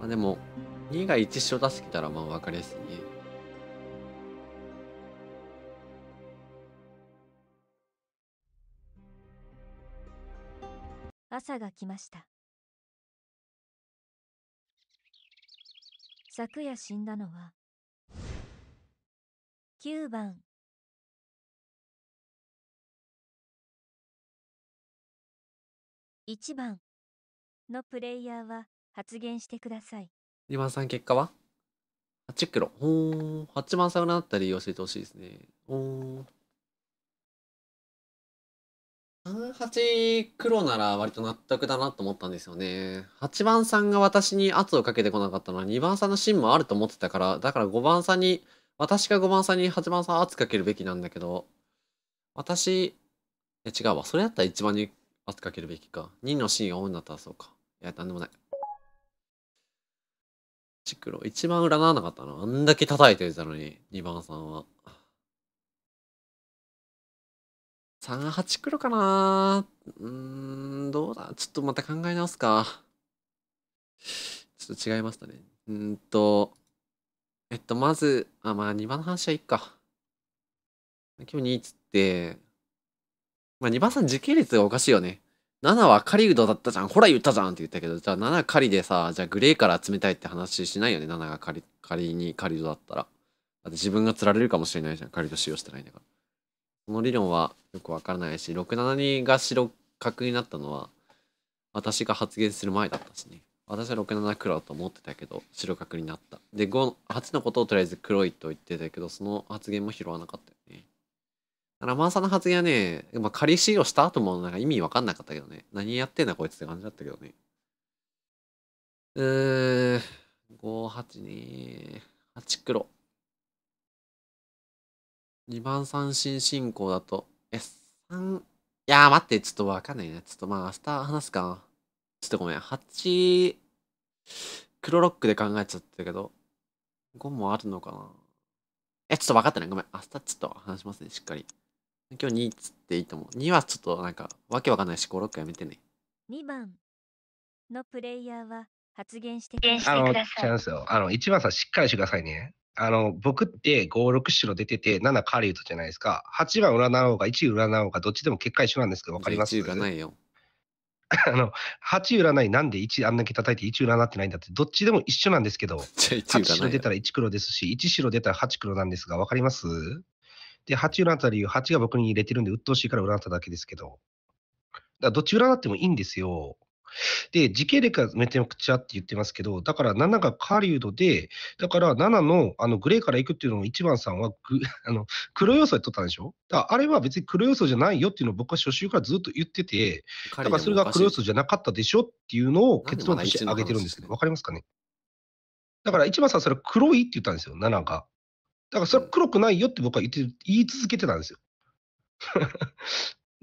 まあ、でも、2が1章出してきたら、まあ、分かりやすいね。朝が来ました。昨夜死んだのは、9番。1番のプレイヤーは発言してください。2番さん結果は ?8 キロ。ほー、8番さんになった理由教えてほしいですね。ほー。38黒なら割と納得だなと思ったんですよね。8番さんが私に圧をかけてこなかったのは2番さんの芯もあると思ってたから、だから5番さんに、私が5番さんに8番さん圧かけるべきなんだけど、私、違うわ。それだったら1番に圧かけるべきか。2の芯が多いんだったらそうか。いや、なんでもない。チ黒一番占わなかったのあんだけ叩いてたのに、2番さんは。3 8黒かなうーん、どうだちょっとまた考え直すか。ちょっと違いましたね。うんと、えっと、まず、あ、まあ2番の話はいいか。今日2つって、まあ2番さん時系列がおかしいよね。7は狩人だったじゃん。ほら言ったじゃんって言ったけど、じゃあ7狩りでさ、じゃあグレーからめたいって話しないよね。7が狩り、狩りに狩人だったら。だって自分が釣られるかもしれないじゃん。狩人使用してないんだから。この理論はよくわからないし、672が白角になったのは、私が発言する前だったしね。私は67黒だと思ってたけど、白角になった。で、5、8のことをとりあえず黒いと言ってたけど、その発言も拾わなかったよね。だから、マーサの発言はね、まあ、仮使用した後もなんか意味わかんなかったけどね。何やってんだこいつって感じだったけどね。うーん、5、8、2、8黒。2番三振進行だと、え、3、いやー待って、ちょっとわかんないね。ちょっとまあ明日話すか。ちょっとごめん。8、黒ロックで考えちゃったけど、5もあるのかな。え、ちょっと分かってない。ごめん。明日ちょっと話しますね、しっかり。今日2っつっていいと思う。2はちょっとなんか、わけわかんないし、5、6やめてね。2番のプレイヤーは発言してください。あの、違いますよ。あの、1番さんしっかりしてくださいね。あの、僕って5、6白出てて、7カーリウッじゃないですか。8番占おうが、1占おうが、どっちでも結果一緒なんですけど、分かります1占いよ。あの、8占いなんで1あんだけ叩いて1占ってないんだって、どっちでも一緒なんですけど、8 白出たら1黒ですし、1白出たら8黒なんですが、分かりますで、8占った理由、8が僕に入れてるんで、鬱陶しいから占っただけですけど。だどっち占ってもいいんですよ。で、時系列がめちゃくちゃって言ってますけど、だから7が狩人で、だから7のあのグレーからいくっていうのも1番さんはぐ あの黒要素で取ったんでしょだあれは別に黒要素じゃないよっていうのを僕は初週からずっと言ってて、だからそれが黒要素じゃなかったでしょっていうのを結論として挙げてるんですけど、わかりますかねだから1番さんそれは黒いって言ったんですよ、7が。だからそれ黒くないよって僕は言って言い続けてたんですよ。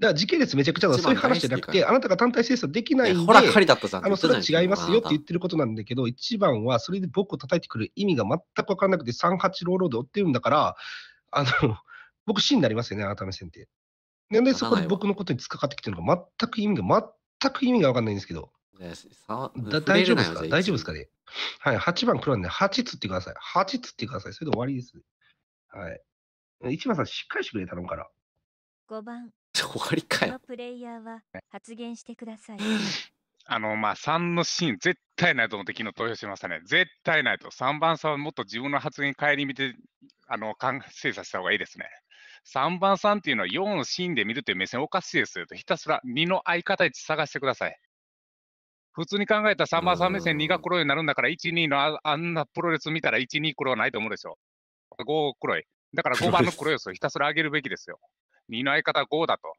だから時系列めちゃくちゃだそういう話じゃなくて、あなたが単体精査できないんで、ほら、だったじゃん。あの、それは違いますよって言ってることなんだけど、一番はそれで僕を叩いてくる意味が全く分からなくて、三八ローローで追ってるんだから、あの、僕、死になりますよね、改め選定。なんでそこで僕のことに突っかかってきてるのか、全く意味が、全く意味が分かんないんですけど。だ大丈夫ですか大丈夫ですかねはい、8番黒なん8つってください。8つってください。それで終わりです。はい。1番さん、しっかりしてくれ、頼むから。5番、終わりかよ。プレイヤーは発言してください。あの、まあ、3のシーン、絶対ないと思って昨日投票しましたね。絶対ないと。3番さんはもっと自分の発言り見て、あの、精査した方がいいですね。3番さんっていうのは4のシーンで見るという目線おかしいですよと。ひたすら2の相方置探してください。普通に考えたら3番さん目線2が黒になるんだから、1、2のあんなプロレス見たら1、2黒はないと思うでしょ。5黒い。だから5番の黒要素をひたすら上げるべきですよ。2の相方5だと。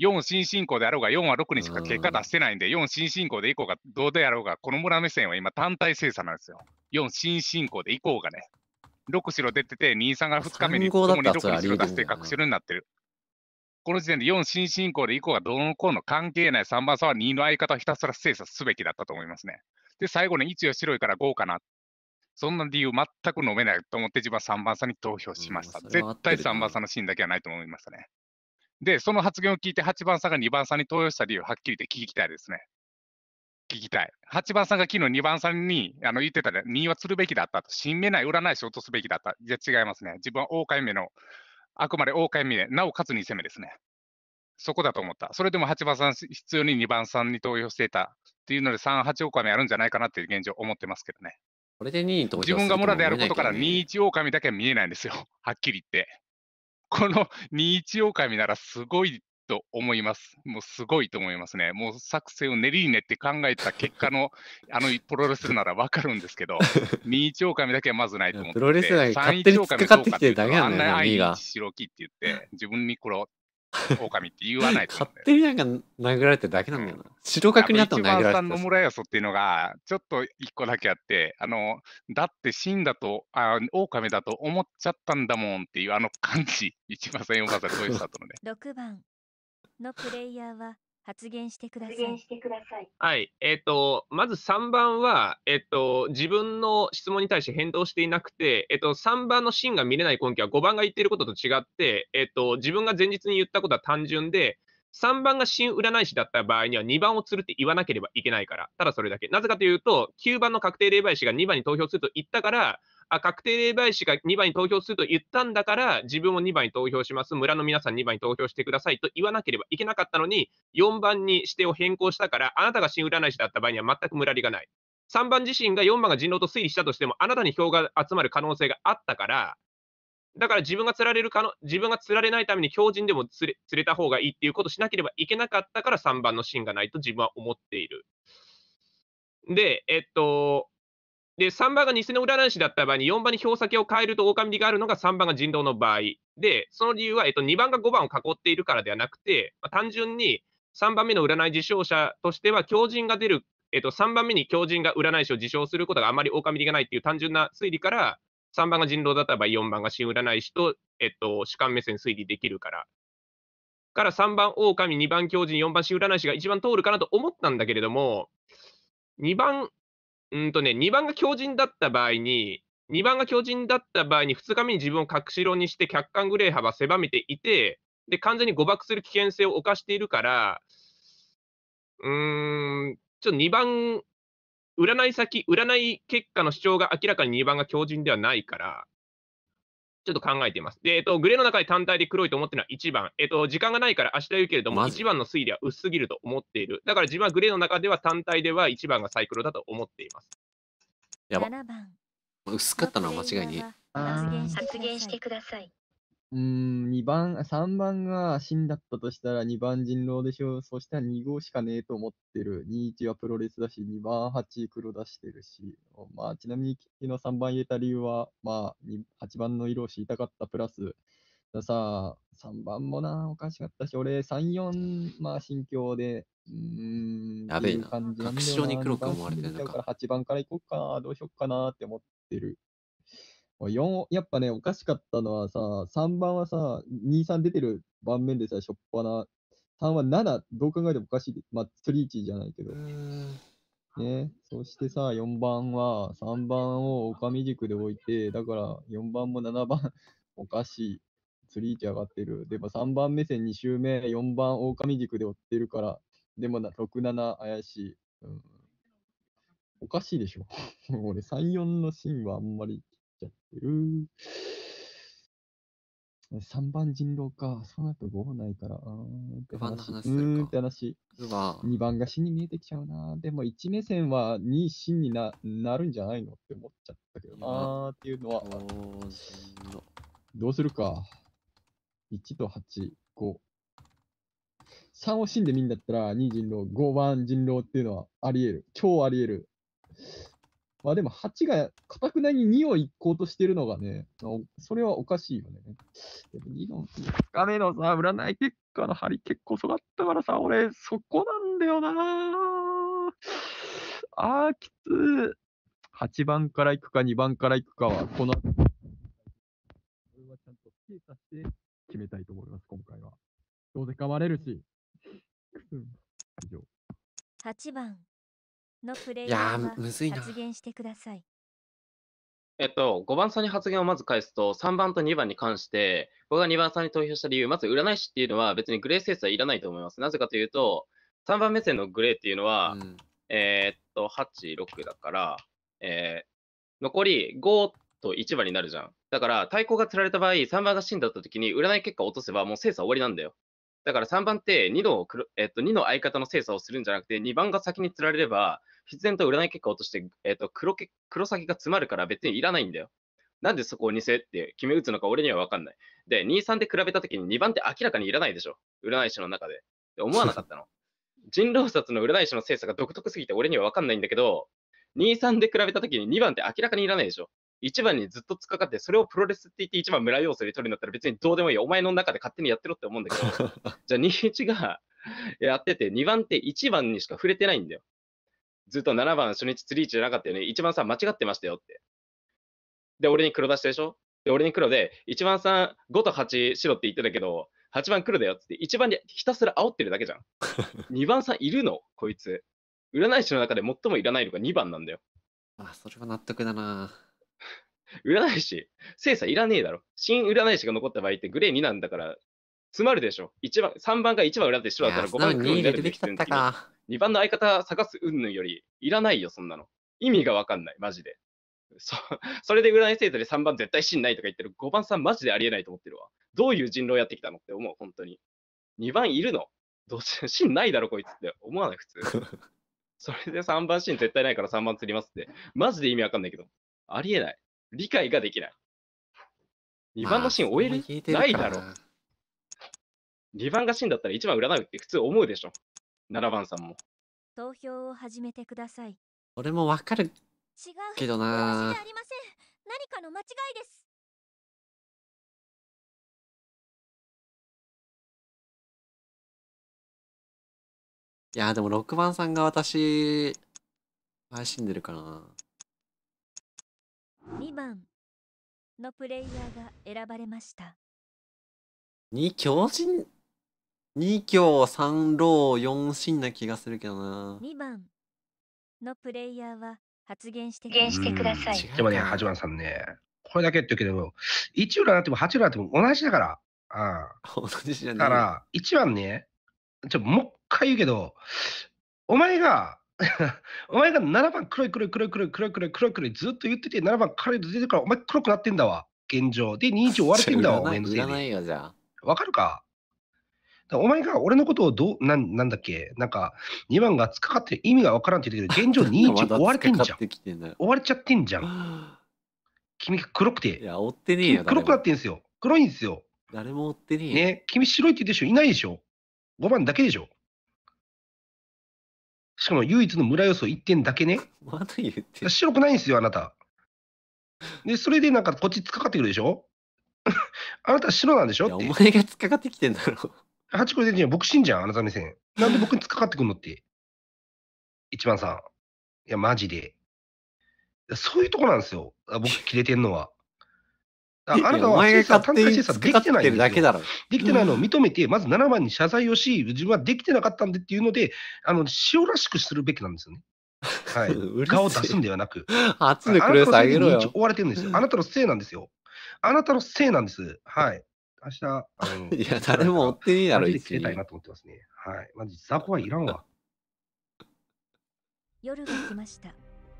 4新進行であろうが、4は6にしか結果出してないんで、4新進行で以降がどうであろうが、この村目線は今単体精査なんですよ。4新進行で以降がね。6白出てて、2、3が2日目に共に6白出して各白になってる。この時点で4新進行で以降がどうのこうの関係ない3番さんは2の相方をひたすら精査すべきだったと思いますね。で、最後に1を白いから5かなそんな理由全く飲めないと思って自分は3番さんに投票しました。うん、絶対3番さんのシーンだけはないと思いましたね。で、その発言を聞いて8番さんが2番さんに投票した理由はっきり言って聞きたいですね。聞きたい。8番さんが昨日2番さんにあの言ってた2位は釣るべきだったと。新めない占い師を落とすべきだった。じゃ違いますね。自分は大海目の、あくまで大海目で、なおかつ2攻めですね。そこだと思った。それでも8番さん必要に2番さんに投票していたっていうので、3、8億回目あるんじゃないかなっていう現状思ってますけどね。これで2と自分が村でやることから2一狼だけは見えないんですよ、はっきり言って。この2一狼ならすごいと思います。もうすごいと思いますね。もう作戦を練りに練って考えた結果の あのプロレスなら分かるんですけど、2 一狼だけはまずないと思って、プロレスラーに勝手に引っかかっていてるだけあんな愛し白きって言って、自分にこれを 狼って言わないと、ね、勝手になんか殴られてるだけなんだよな。うん、白角にあったの殴られてた。さんの村やそっていうのが、ちょっと一個だけあって、あの、だって死んだと、あ狼だと思っちゃったんだもんっていうあの感じ、一番さん、4番さん、どういうスタートのね。6 番のプレイヤーは発言してください。はい。えっ、ー、と、まず3番は、えっ、ー、と、自分の質問に対して返答していなくて、えっ、ー、と、3番の芯が見れない根拠は5番が言っていることと違って、えっと、自分が前日に言ったことは単純で、3番が新占い師だった場合には2番を釣るって言わなければいけないから、ただそれだけ。なぜかというと、9番の確定霊媒師が2番に投票すると言ったから、あ、確定霊媒師が2番に投票すると言ったんだから、自分も2番に投票します。村の皆さん2番に投票してくださいと言わなければいけなかったのに、4番に指定を変更したから、あなたが新占い師だった場合には全く村りがない。3番自身が4番が人狼と推理したとしても、あなたに票が集まる可能性があったから、だから自分が釣られるかの、自分が釣られないために強人でも釣れ釣れた方がいいっていうことをしなければいけなかったから3番の芯がないと自分は思っている。で、えっと、で、3番が偽の占い師だった場合に、4番に票先を変えると狼利があるのが3番が人道の場合。で、その理由は、えっと、2番が5番を囲っているからではなくて、まあ、単純に3番目の占い受賞者としては、狂人が出る、えっと、3番目に狂人が占い師を受賞することがあまり狼利がないっていう単純な推理から、3番が人道だった場合、4番が新占い師と、えっと、主観目線推理できるから。から3番狼、2番狂人、4番新占い師が一番通るかなと思ったんだけれども、2番うんとね、2番が強人だった場合に、2番が強人だった場合に、2日目に自分を隠しろにして、客観グレー幅狭めていて、で、完全に誤爆する危険性を犯しているから、うーん、ちょっと2番、占い先、占い結果の主張が明らかに2番が強人ではないから、ちょっと考えています。で、えっと、グレーの中で単体で黒いと思ってるのは1番。えっと、時間がないから明日言うけれども、1番の推理は薄すぎると思っている。だから自分はグレーの中では単体では1番がサイクロだと思っています。やば。番薄かったのは間違いに。発言してください。うん、2番、3番が真だったとしたら2番人狼でしょ。そしたら2号しかねえと思ってる。21はプロレスだし、2番8黒出してるし。まあ、ちなみに昨日3番入れた理由は、まあ、8番の色を知りたかったプラス、ださ、3番もな、おかしかったし、俺3、4、まあ、心境で、うーん、やべえな確証に黒く思われてるのか番から8番から行こうかな、どうしよっかなって思ってる。4、やっぱね、おかしかったのはさ、3番はさ、2、3出てる盤面でさ、しょっぱな、3は7、どう考えてもおかしい。まあ、スリーチじゃないけど。ね、そしてさ、4番は、3番を狼軸で置いて、だから4番も7番、おかしい。スリーチ上がってる。でも3番目線2周目、4番狼軸で追ってるから、でもな、6、7怪しい。うんおかしいでしょ。俺、3、4のシーンはあんまりちゃってる。3番人狼か。そうなと5ないから。5ーうんって話。2番が死に見えてきちゃうな。でも1目線は2死にななるんじゃないのって思っちゃったけどなっていうのは。どうするか。1と8、5。3を死んでみんだったら2人狼、5番人狼っていうのはあり得る。超あり得る。まあでも8が、かたくなに2を行こうとしてるのがね、それはおかしいよね。でも2の2日目のさ、占い結果の針結構遅かったからさ、俺、そこなんだよなああ、きつ8番から行くか2番から行くかは、この、これはちゃんと精査して決めたいと思います、今回は。どうせ変われるし。以上。8番。のプレイヤーが発言してください。えっと、5番さんに発言をまず返すと、3番と2番に関して、僕が2番さんに投票した理由、まず占い師っていうのは別にグレーセンスはいらないと思います。なぜかというと、3番目線のグレーっていうのは、うん、えっと、8、6だから、えー、残り5と1番になるじゃん。だから、対抗が釣られた場合、3番が死んだった時に占い結果を落とせばもう精査終わりなんだよ。だから3番って2のえっと、2の相方の精査をするんじゃなくて、2番が先に釣られれば、必然と占い結果を落として、えっと、黒黒先が詰まるから別にいらないんだよ。なんでそこを偽って決め打つのか俺には分かんない。で、2、3で比べたときに2番って明らかにいらないでしょ。占い師の中で。で思わなかったの。人狼殺の占い師の精査が独特すぎて俺には分かんないんだけど、2、3で比べたときに2番って明らかにいらないでしょ。一番にずっと突っかかって、それをプロレスって言って一番村要素で取るんだったら別にどうでもいい。お前の中で勝手にやってろって思うんだけど、じゃあ21がやってて、2番って1番にしか触れてないんだよ。ずっと7番初日釣り位置じゃなかったよね。1番さん間違ってましたよって。で、俺に黒出したでしょで、俺に黒で、1番さん5と8白って言ってたけど、8番黒だよって、1番にひたすら煽ってるだけじゃん。2 番さんいるのこいつ。占い師の中で最もいらないのが2番なんだよ。あ、それは納得だな。占い師、精査いらねえだろ。新占い師が残った場合ってグレー2なんだから、詰まるでしょ。1番、3番が1番裏で白だったら5番が。になるべきってんだ2番の相方探すうんぬんより、いらないよ、そんなの。意味がわかんない、マジで。そ それで占い生徒で3番絶対信ないとか言ってる5番さんマジでありえないと思ってるわ。どういう人狼やってきたのって思う、本当に。2番いるのどうし芯 ないだろ、こいつって思わない、普通。それで3番芯絶対ないから3番釣りますって。マジで意味わかんないけど。ありえない。理解ができない。2番のシーン終える,、まあ、ないだろう。2番がシーンだったら一番占うって普通思うでしょ。7番さんも。投票を始めてください。俺もわかるけどな。ありません。何かの間違いです。いやでも6番さんが私、怪しんでるかな。2番のプレイヤーが選ばれました2強人2強3ロー4進な気がするけどな2番のプレイヤーは発言してくださいでもね8番さんねこれだけ言ってるけど1裏なっても8裏なっても同じだからああ同じじゃなだから1番ねちょもう一回言うけどお前が お前が7番黒い黒い黒い黒い黒い黒い黒い黒いずっと言ってて7番黒彼と出てるからお前黒くなってんだわ現状で2を終われてんだわお前のせいでわかるかお前が俺のことをどうななんだっけなんか2番がつかかって意味がわからんって言ってるけど 現状2を終われてんじゃん終われちゃってんじゃん 君が黒くて黒くなってんすよ黒いんですよ誰も追ってねえね君白いって言ってる人いないでしょ5番だけでしょしかも唯一の村予想1点だけね。まだ言って白くないんですよ、あなた。で、それでなんかこっち突っかかってくるでしょ あなた白なんでしょって。お前が突っかかってきてんだろ。8個出てる僕死んじゃん、あなた目線。なんで僕に突っかかってくるのって。一番さん。いや、マジで。そういうとこなんですよ。僕、切れてんのは。あなたはお前が勝手にてだけだろ。できてないのを認めて、まず7番に謝罪をし、自分はできてなかったんでっていうので、あの塩らしくするべきなんですよね。はい、顔を出すんではなく、圧でくれさげるよ。追われてるんですよ。あなたのせいなんですよ。あなたのせいなんです。はい。明日、あの いや、誰も追っていいやろ、一緒たいなと思ってますね。はい。まず、雑魚はいらんわ。夜が来ました。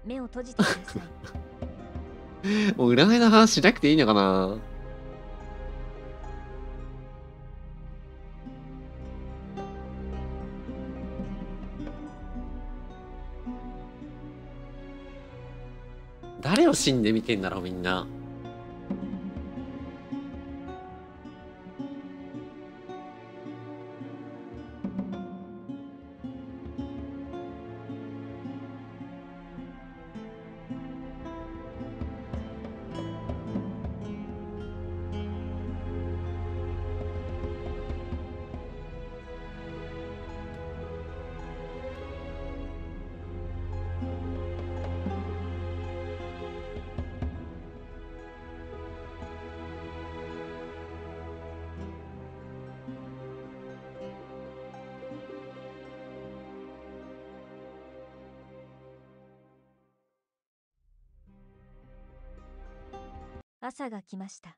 目を閉じてください。もう占いの話しなくていいのかな誰を死んで見てんだろうみんな。朝が来ました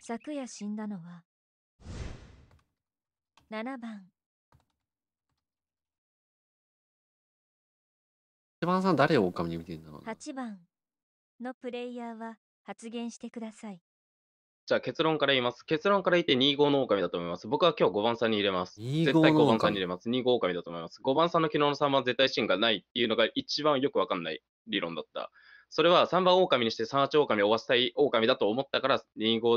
昨夜死んだのは7番一番さん誰を狼に見てんだろう8番のプレイヤーは発言してくださいじゃあ結論から言います。結論から言って2号の狼だと思います。僕は今日5番さんに入れます。絶対5番さんに入れます。2号狼だと思います。5番さんの昨日の3番絶対シーンがないっていうのが一番よくわかんない。理論だった。それは3番狼にして3八狼を追わせたい狼だと思ったから2五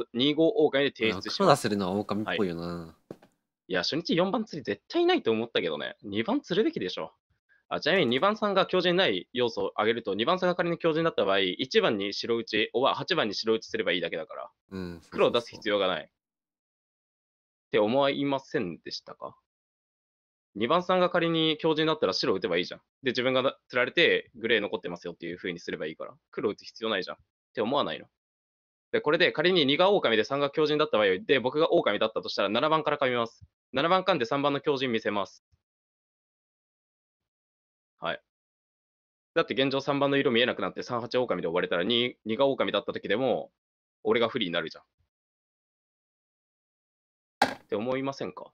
オカ狼で提出しま出るのはっぽいよな、はい。いや、初日4番釣り絶対ないと思ったけどね。2番釣るべきでしょ。あちなみに2番さんが強靭ない要素を挙げると、2番さんが仮に強靭だった場合、1番に白打ち、おは8番に白打ちすればいいだけだから、うん、そうそうそう黒を出す必要がない。って思いませんでしたか2番さんが仮に強靭だったら白打てばいいじゃん。で、自分が釣られてグレー残ってますよっていう風にすればいいから、黒打つ必要ないじゃんって思わないの。で、これで仮に2が狼で3が強靭だった場合で、僕が狼だったとしたら7番から噛みます。7番噛んで3番の強靭見せます。はい。だって現状3番の色見えなくなって38狼で追われたら 2, 2が狼だった時でも、俺が不利になるじゃん。って思いませんか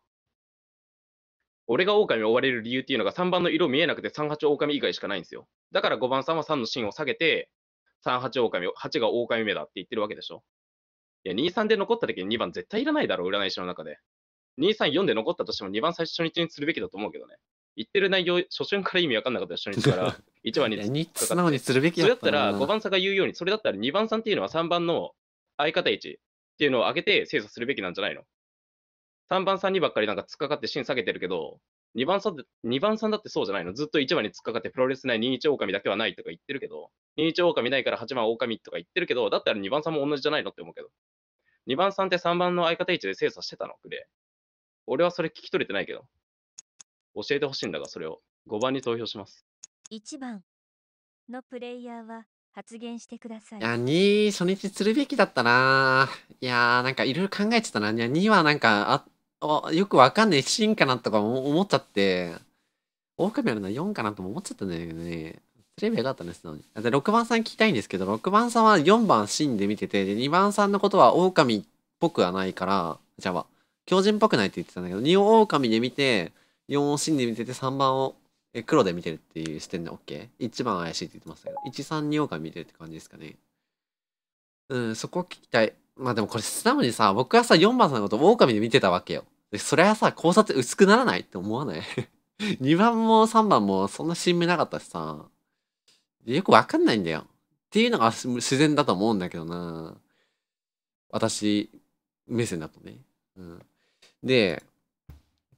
俺が狼を追われる理由っていうのが3番の色見えなくて3、8狼以外しかないんですよ。だから5番さんは3の芯を下げて、3、8狼を、8が狼目だって言ってるわけでしょ。いや、2、3で残った時に2番絶対いらないだろう、占い師の中で。2、3、4で残ったとしても2番最初1にするべきだと思うけどね。言ってる内容、初春から意味わかんなかった初日から、1 番に素直にするべきだったそれだったら5番さんが言うように、それだったら2番さんっていうのは3番の相方1っていうのを上げて精査するべきなんじゃないの3番さんにばっかりなんか突っかかって芯下げてるけど、2番さん、2番さんだってそうじゃないのずっと1番に突っかかってプロレスない21狼だけはないとか言ってるけど、21狼ないから8番狼とか言ってるけど、だったら2番さんも同じじゃないのって思うけど。2番さんって3番の相方位置で精査してたのくれ。俺はそれ聞き取れてないけど。教えてほしいんだが、それを。5番に投票します。1番のプレイヤーは発言してください。いや、2、初日するべきだったな。いやー、なんかいろいろ考えてたな。いや、2はなんか、あ、よくわかんないシンかなとか思っちゃって、狼あるのは4かなとも思っちゃったんだけどね。テレビよかったんですのに。で、6番さん聞きたいんですけど、6番さんは4番シンで見てて、で2番さんのことは狼っぽくはないから、じゃあ、狂人っぽくないって言ってたんだけど、2を狼で見て、4をシンで見てて、3番をえ黒で見てるっていう視点で OK?1 番怪しいって言ってましたけど、1、3、2狼見てるって感じですかね。うん、そこ聞きたい。まあでもこれ素直にさ、僕はさ、4番さんのこと狼で見てたわけよ。で、それはさ、考察薄くならないって思わない2 番も3番もそんな新名なかったしさ、よくわかんないんだよ。っていうのが自然だと思うんだけどな。私、目線だとね。うん。で、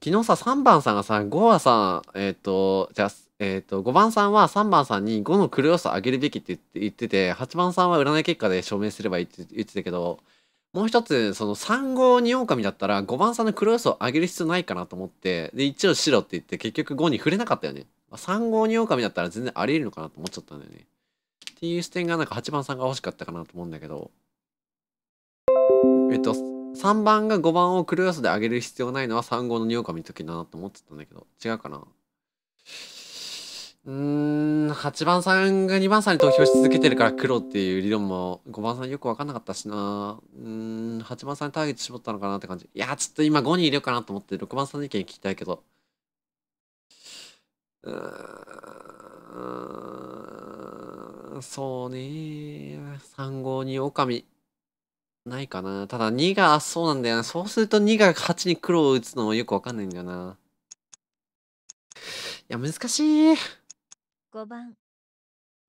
昨日さ、3番さんがさ、5はさ、えっ、ー、と、じゃあ、えーと、5番さんは3番さんに5の黒いさを上げるべきって言ってて8番さんは占い結果で証明すればいいって言ってたけどもう一つその3号2狼だったら5番さんの黒要素を上げる必要ないかなと思ってで一応白って言って結局5に触れなかったよね3号2狼だったら全然ありえるのかなと思っちゃったんだよねっていう視点がなんか8番さんが欲しかったかなと思うんだけどえっと3番が5番を黒要素で上げる必要ないのは3号の2狼の時だなと思ってたんだけど違うかなうーん、8番さんが2番さんに投票し続けてるから黒っていう理論も、5番さんよくわかんなかったしな。うーん、8番さんにターゲット絞ったのかなって感じ。いやちょっと今5に入れようかなと思って6番さんの意見聞きたいけど。うーん、そうね三3、5に狼。ないかな。ただ2が、そうなんだよな、そうすると2が8に黒を打つのもよくわかんないんだよな。いや、難しい。5番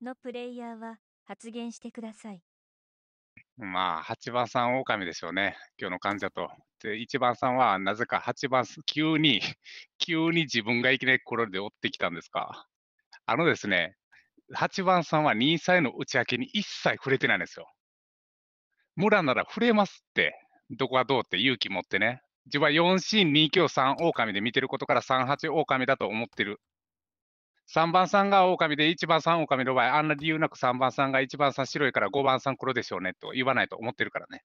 のプレイヤーは発言してください。まあ、8番さん、狼でしょうね、今日の患者と。で、1番さんは、なぜか8番、急に、急に自分がいきなりこれで追ってきたんですか。あのですね、8番さんは2歳の打ち明けに一切触れてないんですよ。村なら触れますって、どこはどうって勇気持ってね。自分は4シ293狼で見てることから38狼だと思ってる3番さんが狼で1番さん狼の場合、あんな理由なく3番さんが1番さん白いから5番さん黒でしょうねと言わないと思ってるからね。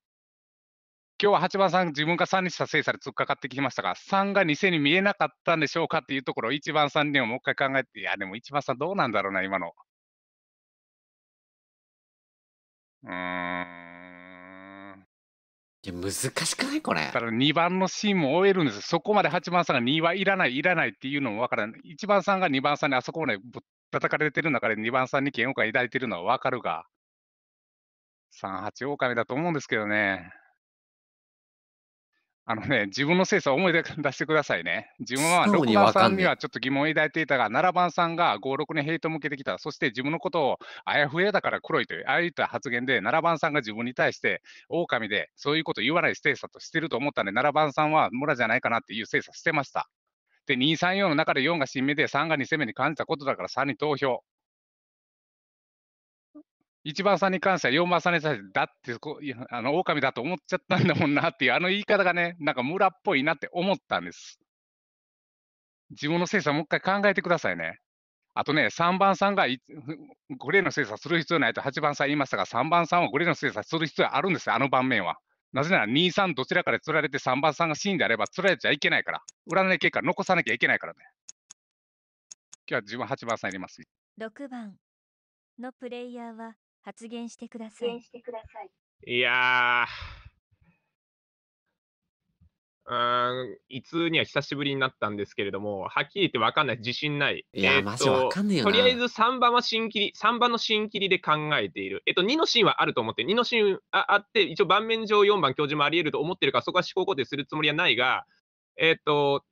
今日は8番さん、自分が3にした精査で突っかかってきましたが、3が偽に見えなかったんでしょうかっていうところ、1番さんにももう一回考えて、いや、でも1番さんどうなんだろうな、今の。うん。いや難しくないこれだ。から2番のシーンも終えるんですそこまで8番さんが2はいらない、いらないっていうのも分からない。1番さんが2番さんにあそこまで叩かれてる中で2番さんに嫌悪感抱いてるのは分かるが、38狼だと思うんですけどね。あのね、自分の精査を思い出してくださいね。自分は6番さんにはちょっと疑問を抱いていたが、7番さんが5、6年ヘイト向けてきた、そして自分のことをあやふやだから黒いという、ああいった発言で、7番さんが自分に対して、狼でそういうこと言わない精査としてると思ったんで、7番さんは村じゃないかなっていう精査してました。で、2、3、4の中で4が新芽で、3が2攻めに感じたことだから3に投票。1番さんに関しては4番さんに対して、だってこあの、狼だと思っちゃったんだもんなっていう、あの言い方がね、なんか村っぽいなって思ったんです。自分の精査もう一回考えてくださいね。あとね、3番さんがグレーの精査する必要ないと8番さん言いましたが、3番さんはグレーの精査する必要あるんですよ、あの盤面は。なぜなら2、3どちらかで釣られて3番さんが死んであれば釣られちゃいけないから、占い結果残さなきゃいけないからね。今日は自分8番さんいります。6番のプレイヤーは発言してください。いやうんいつには久しぶりになったんですけれども、はっきり言って分かんない、自信ない。いや、えー、マジ分かんないよとりあえず3番は新切り、3番の新切りで考えている。えっと、2のシーンはあると思って、2のシーンああって、一応盤面上4番教授もあり得ると思ってるから、そこは思考固定するつもりはないが、えっと、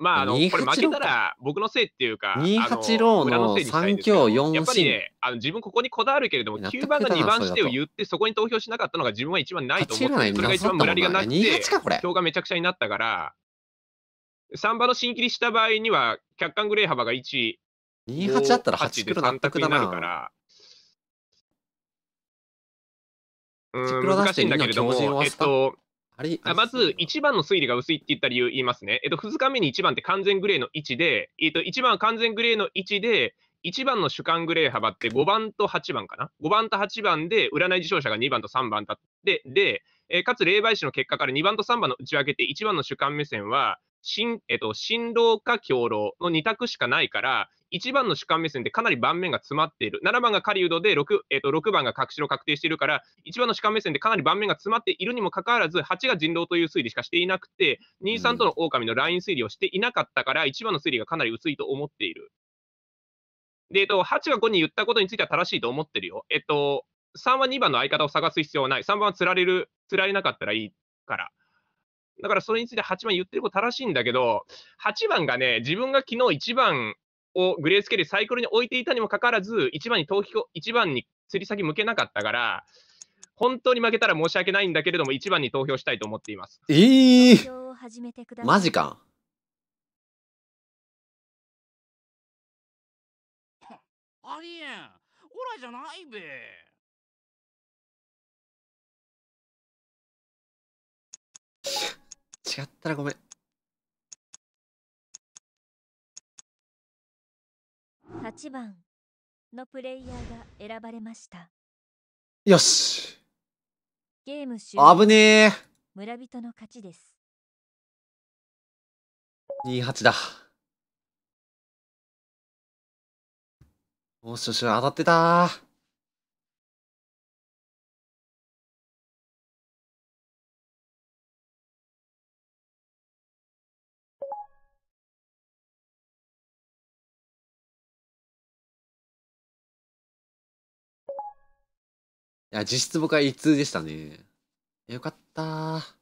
まあ、あの、これ負けたら僕のせいっていうか、28ローの3強4やっぱりね、あの自分ここにこだわるけれども、9番が2番してを言って、そこに投票しなかったのが自分は一番ないと思って、それが一番無駄りがなって、票がめちゃくちゃになったから、3番の新切りした場合には、客観グレー幅が1、28だったら8黒納得にな。るから、うん、難しいんだけれども、えっと、あれあまず、1番の推理が薄いって言った理由言いますね。えっと、2日目に1番って完全グレーの位置で、えっと、1番は完全グレーの位置で、1番の主観グレー幅って5番と8番かな。5番と8番で、占い受賞者が2番と3番だって、で、えー、かつ霊媒師の結果から2番と3番の内訳って1番の主観目線は、新、えっと、新郎か共郎の2択しかないから、1番の主観目線でかなり盤面が詰まっている。7番が狩人で 6,、えと6番がし白確定しているから、1番の主観目線でかなり盤面が詰まっているにもかかわらず、8が人狼という推理しかしていなくて、2、3との狼のライン推理をしていなかったから、1番の推理がかなり薄いと思っている。で、えっと、8が5に言ったことについては正しいと思ってるよ。えっと、3は2番の相方を探す必要はない。3番は釣られる、釣られなかったらいいから。だからそれについて8番言ってること正しいんだけど、8番がね、自分が昨日1番をグレースケールサイクルに置いていたにもかかわらず、1番に投票、1番に釣り先向けなかったから、本当に負けたら申し訳ないんだけれども、1番に投票したいと思っています。えー、マジか。ありえん。オラじゃないべ。違ったらごめん。8番のプレイヤーが選ばれましたよしゲーム終了危ねえ村人の勝ちです28だもう少々当たってたや、実質僕は一通でしたね。よかった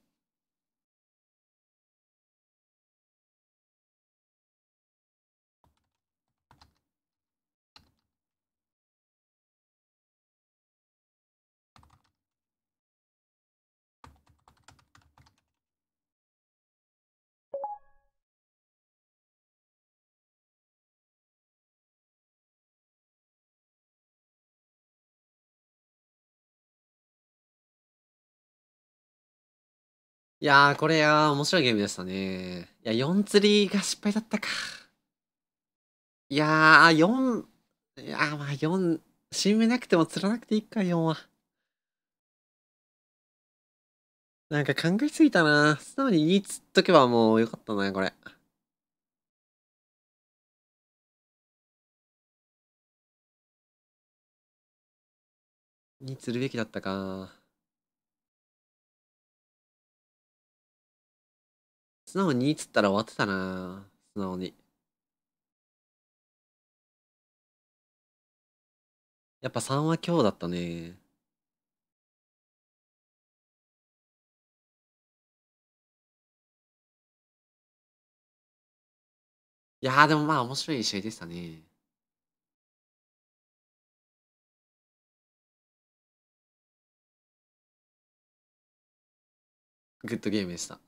いやー、これは面白いゲームでしたね。いや、4釣りが失敗だったか。いやー、4、いやー、まあ4、新目なくても釣らなくていいか、4は。なんか考えすぎたな。素直に2釣っとけばもうよかったな、これ。2釣るべきだったか。素直に2っつったら終わってたな素直に。やっぱ3は今日だったね。いやーでもまあ面白い試合でしたね。グッドゲームでした。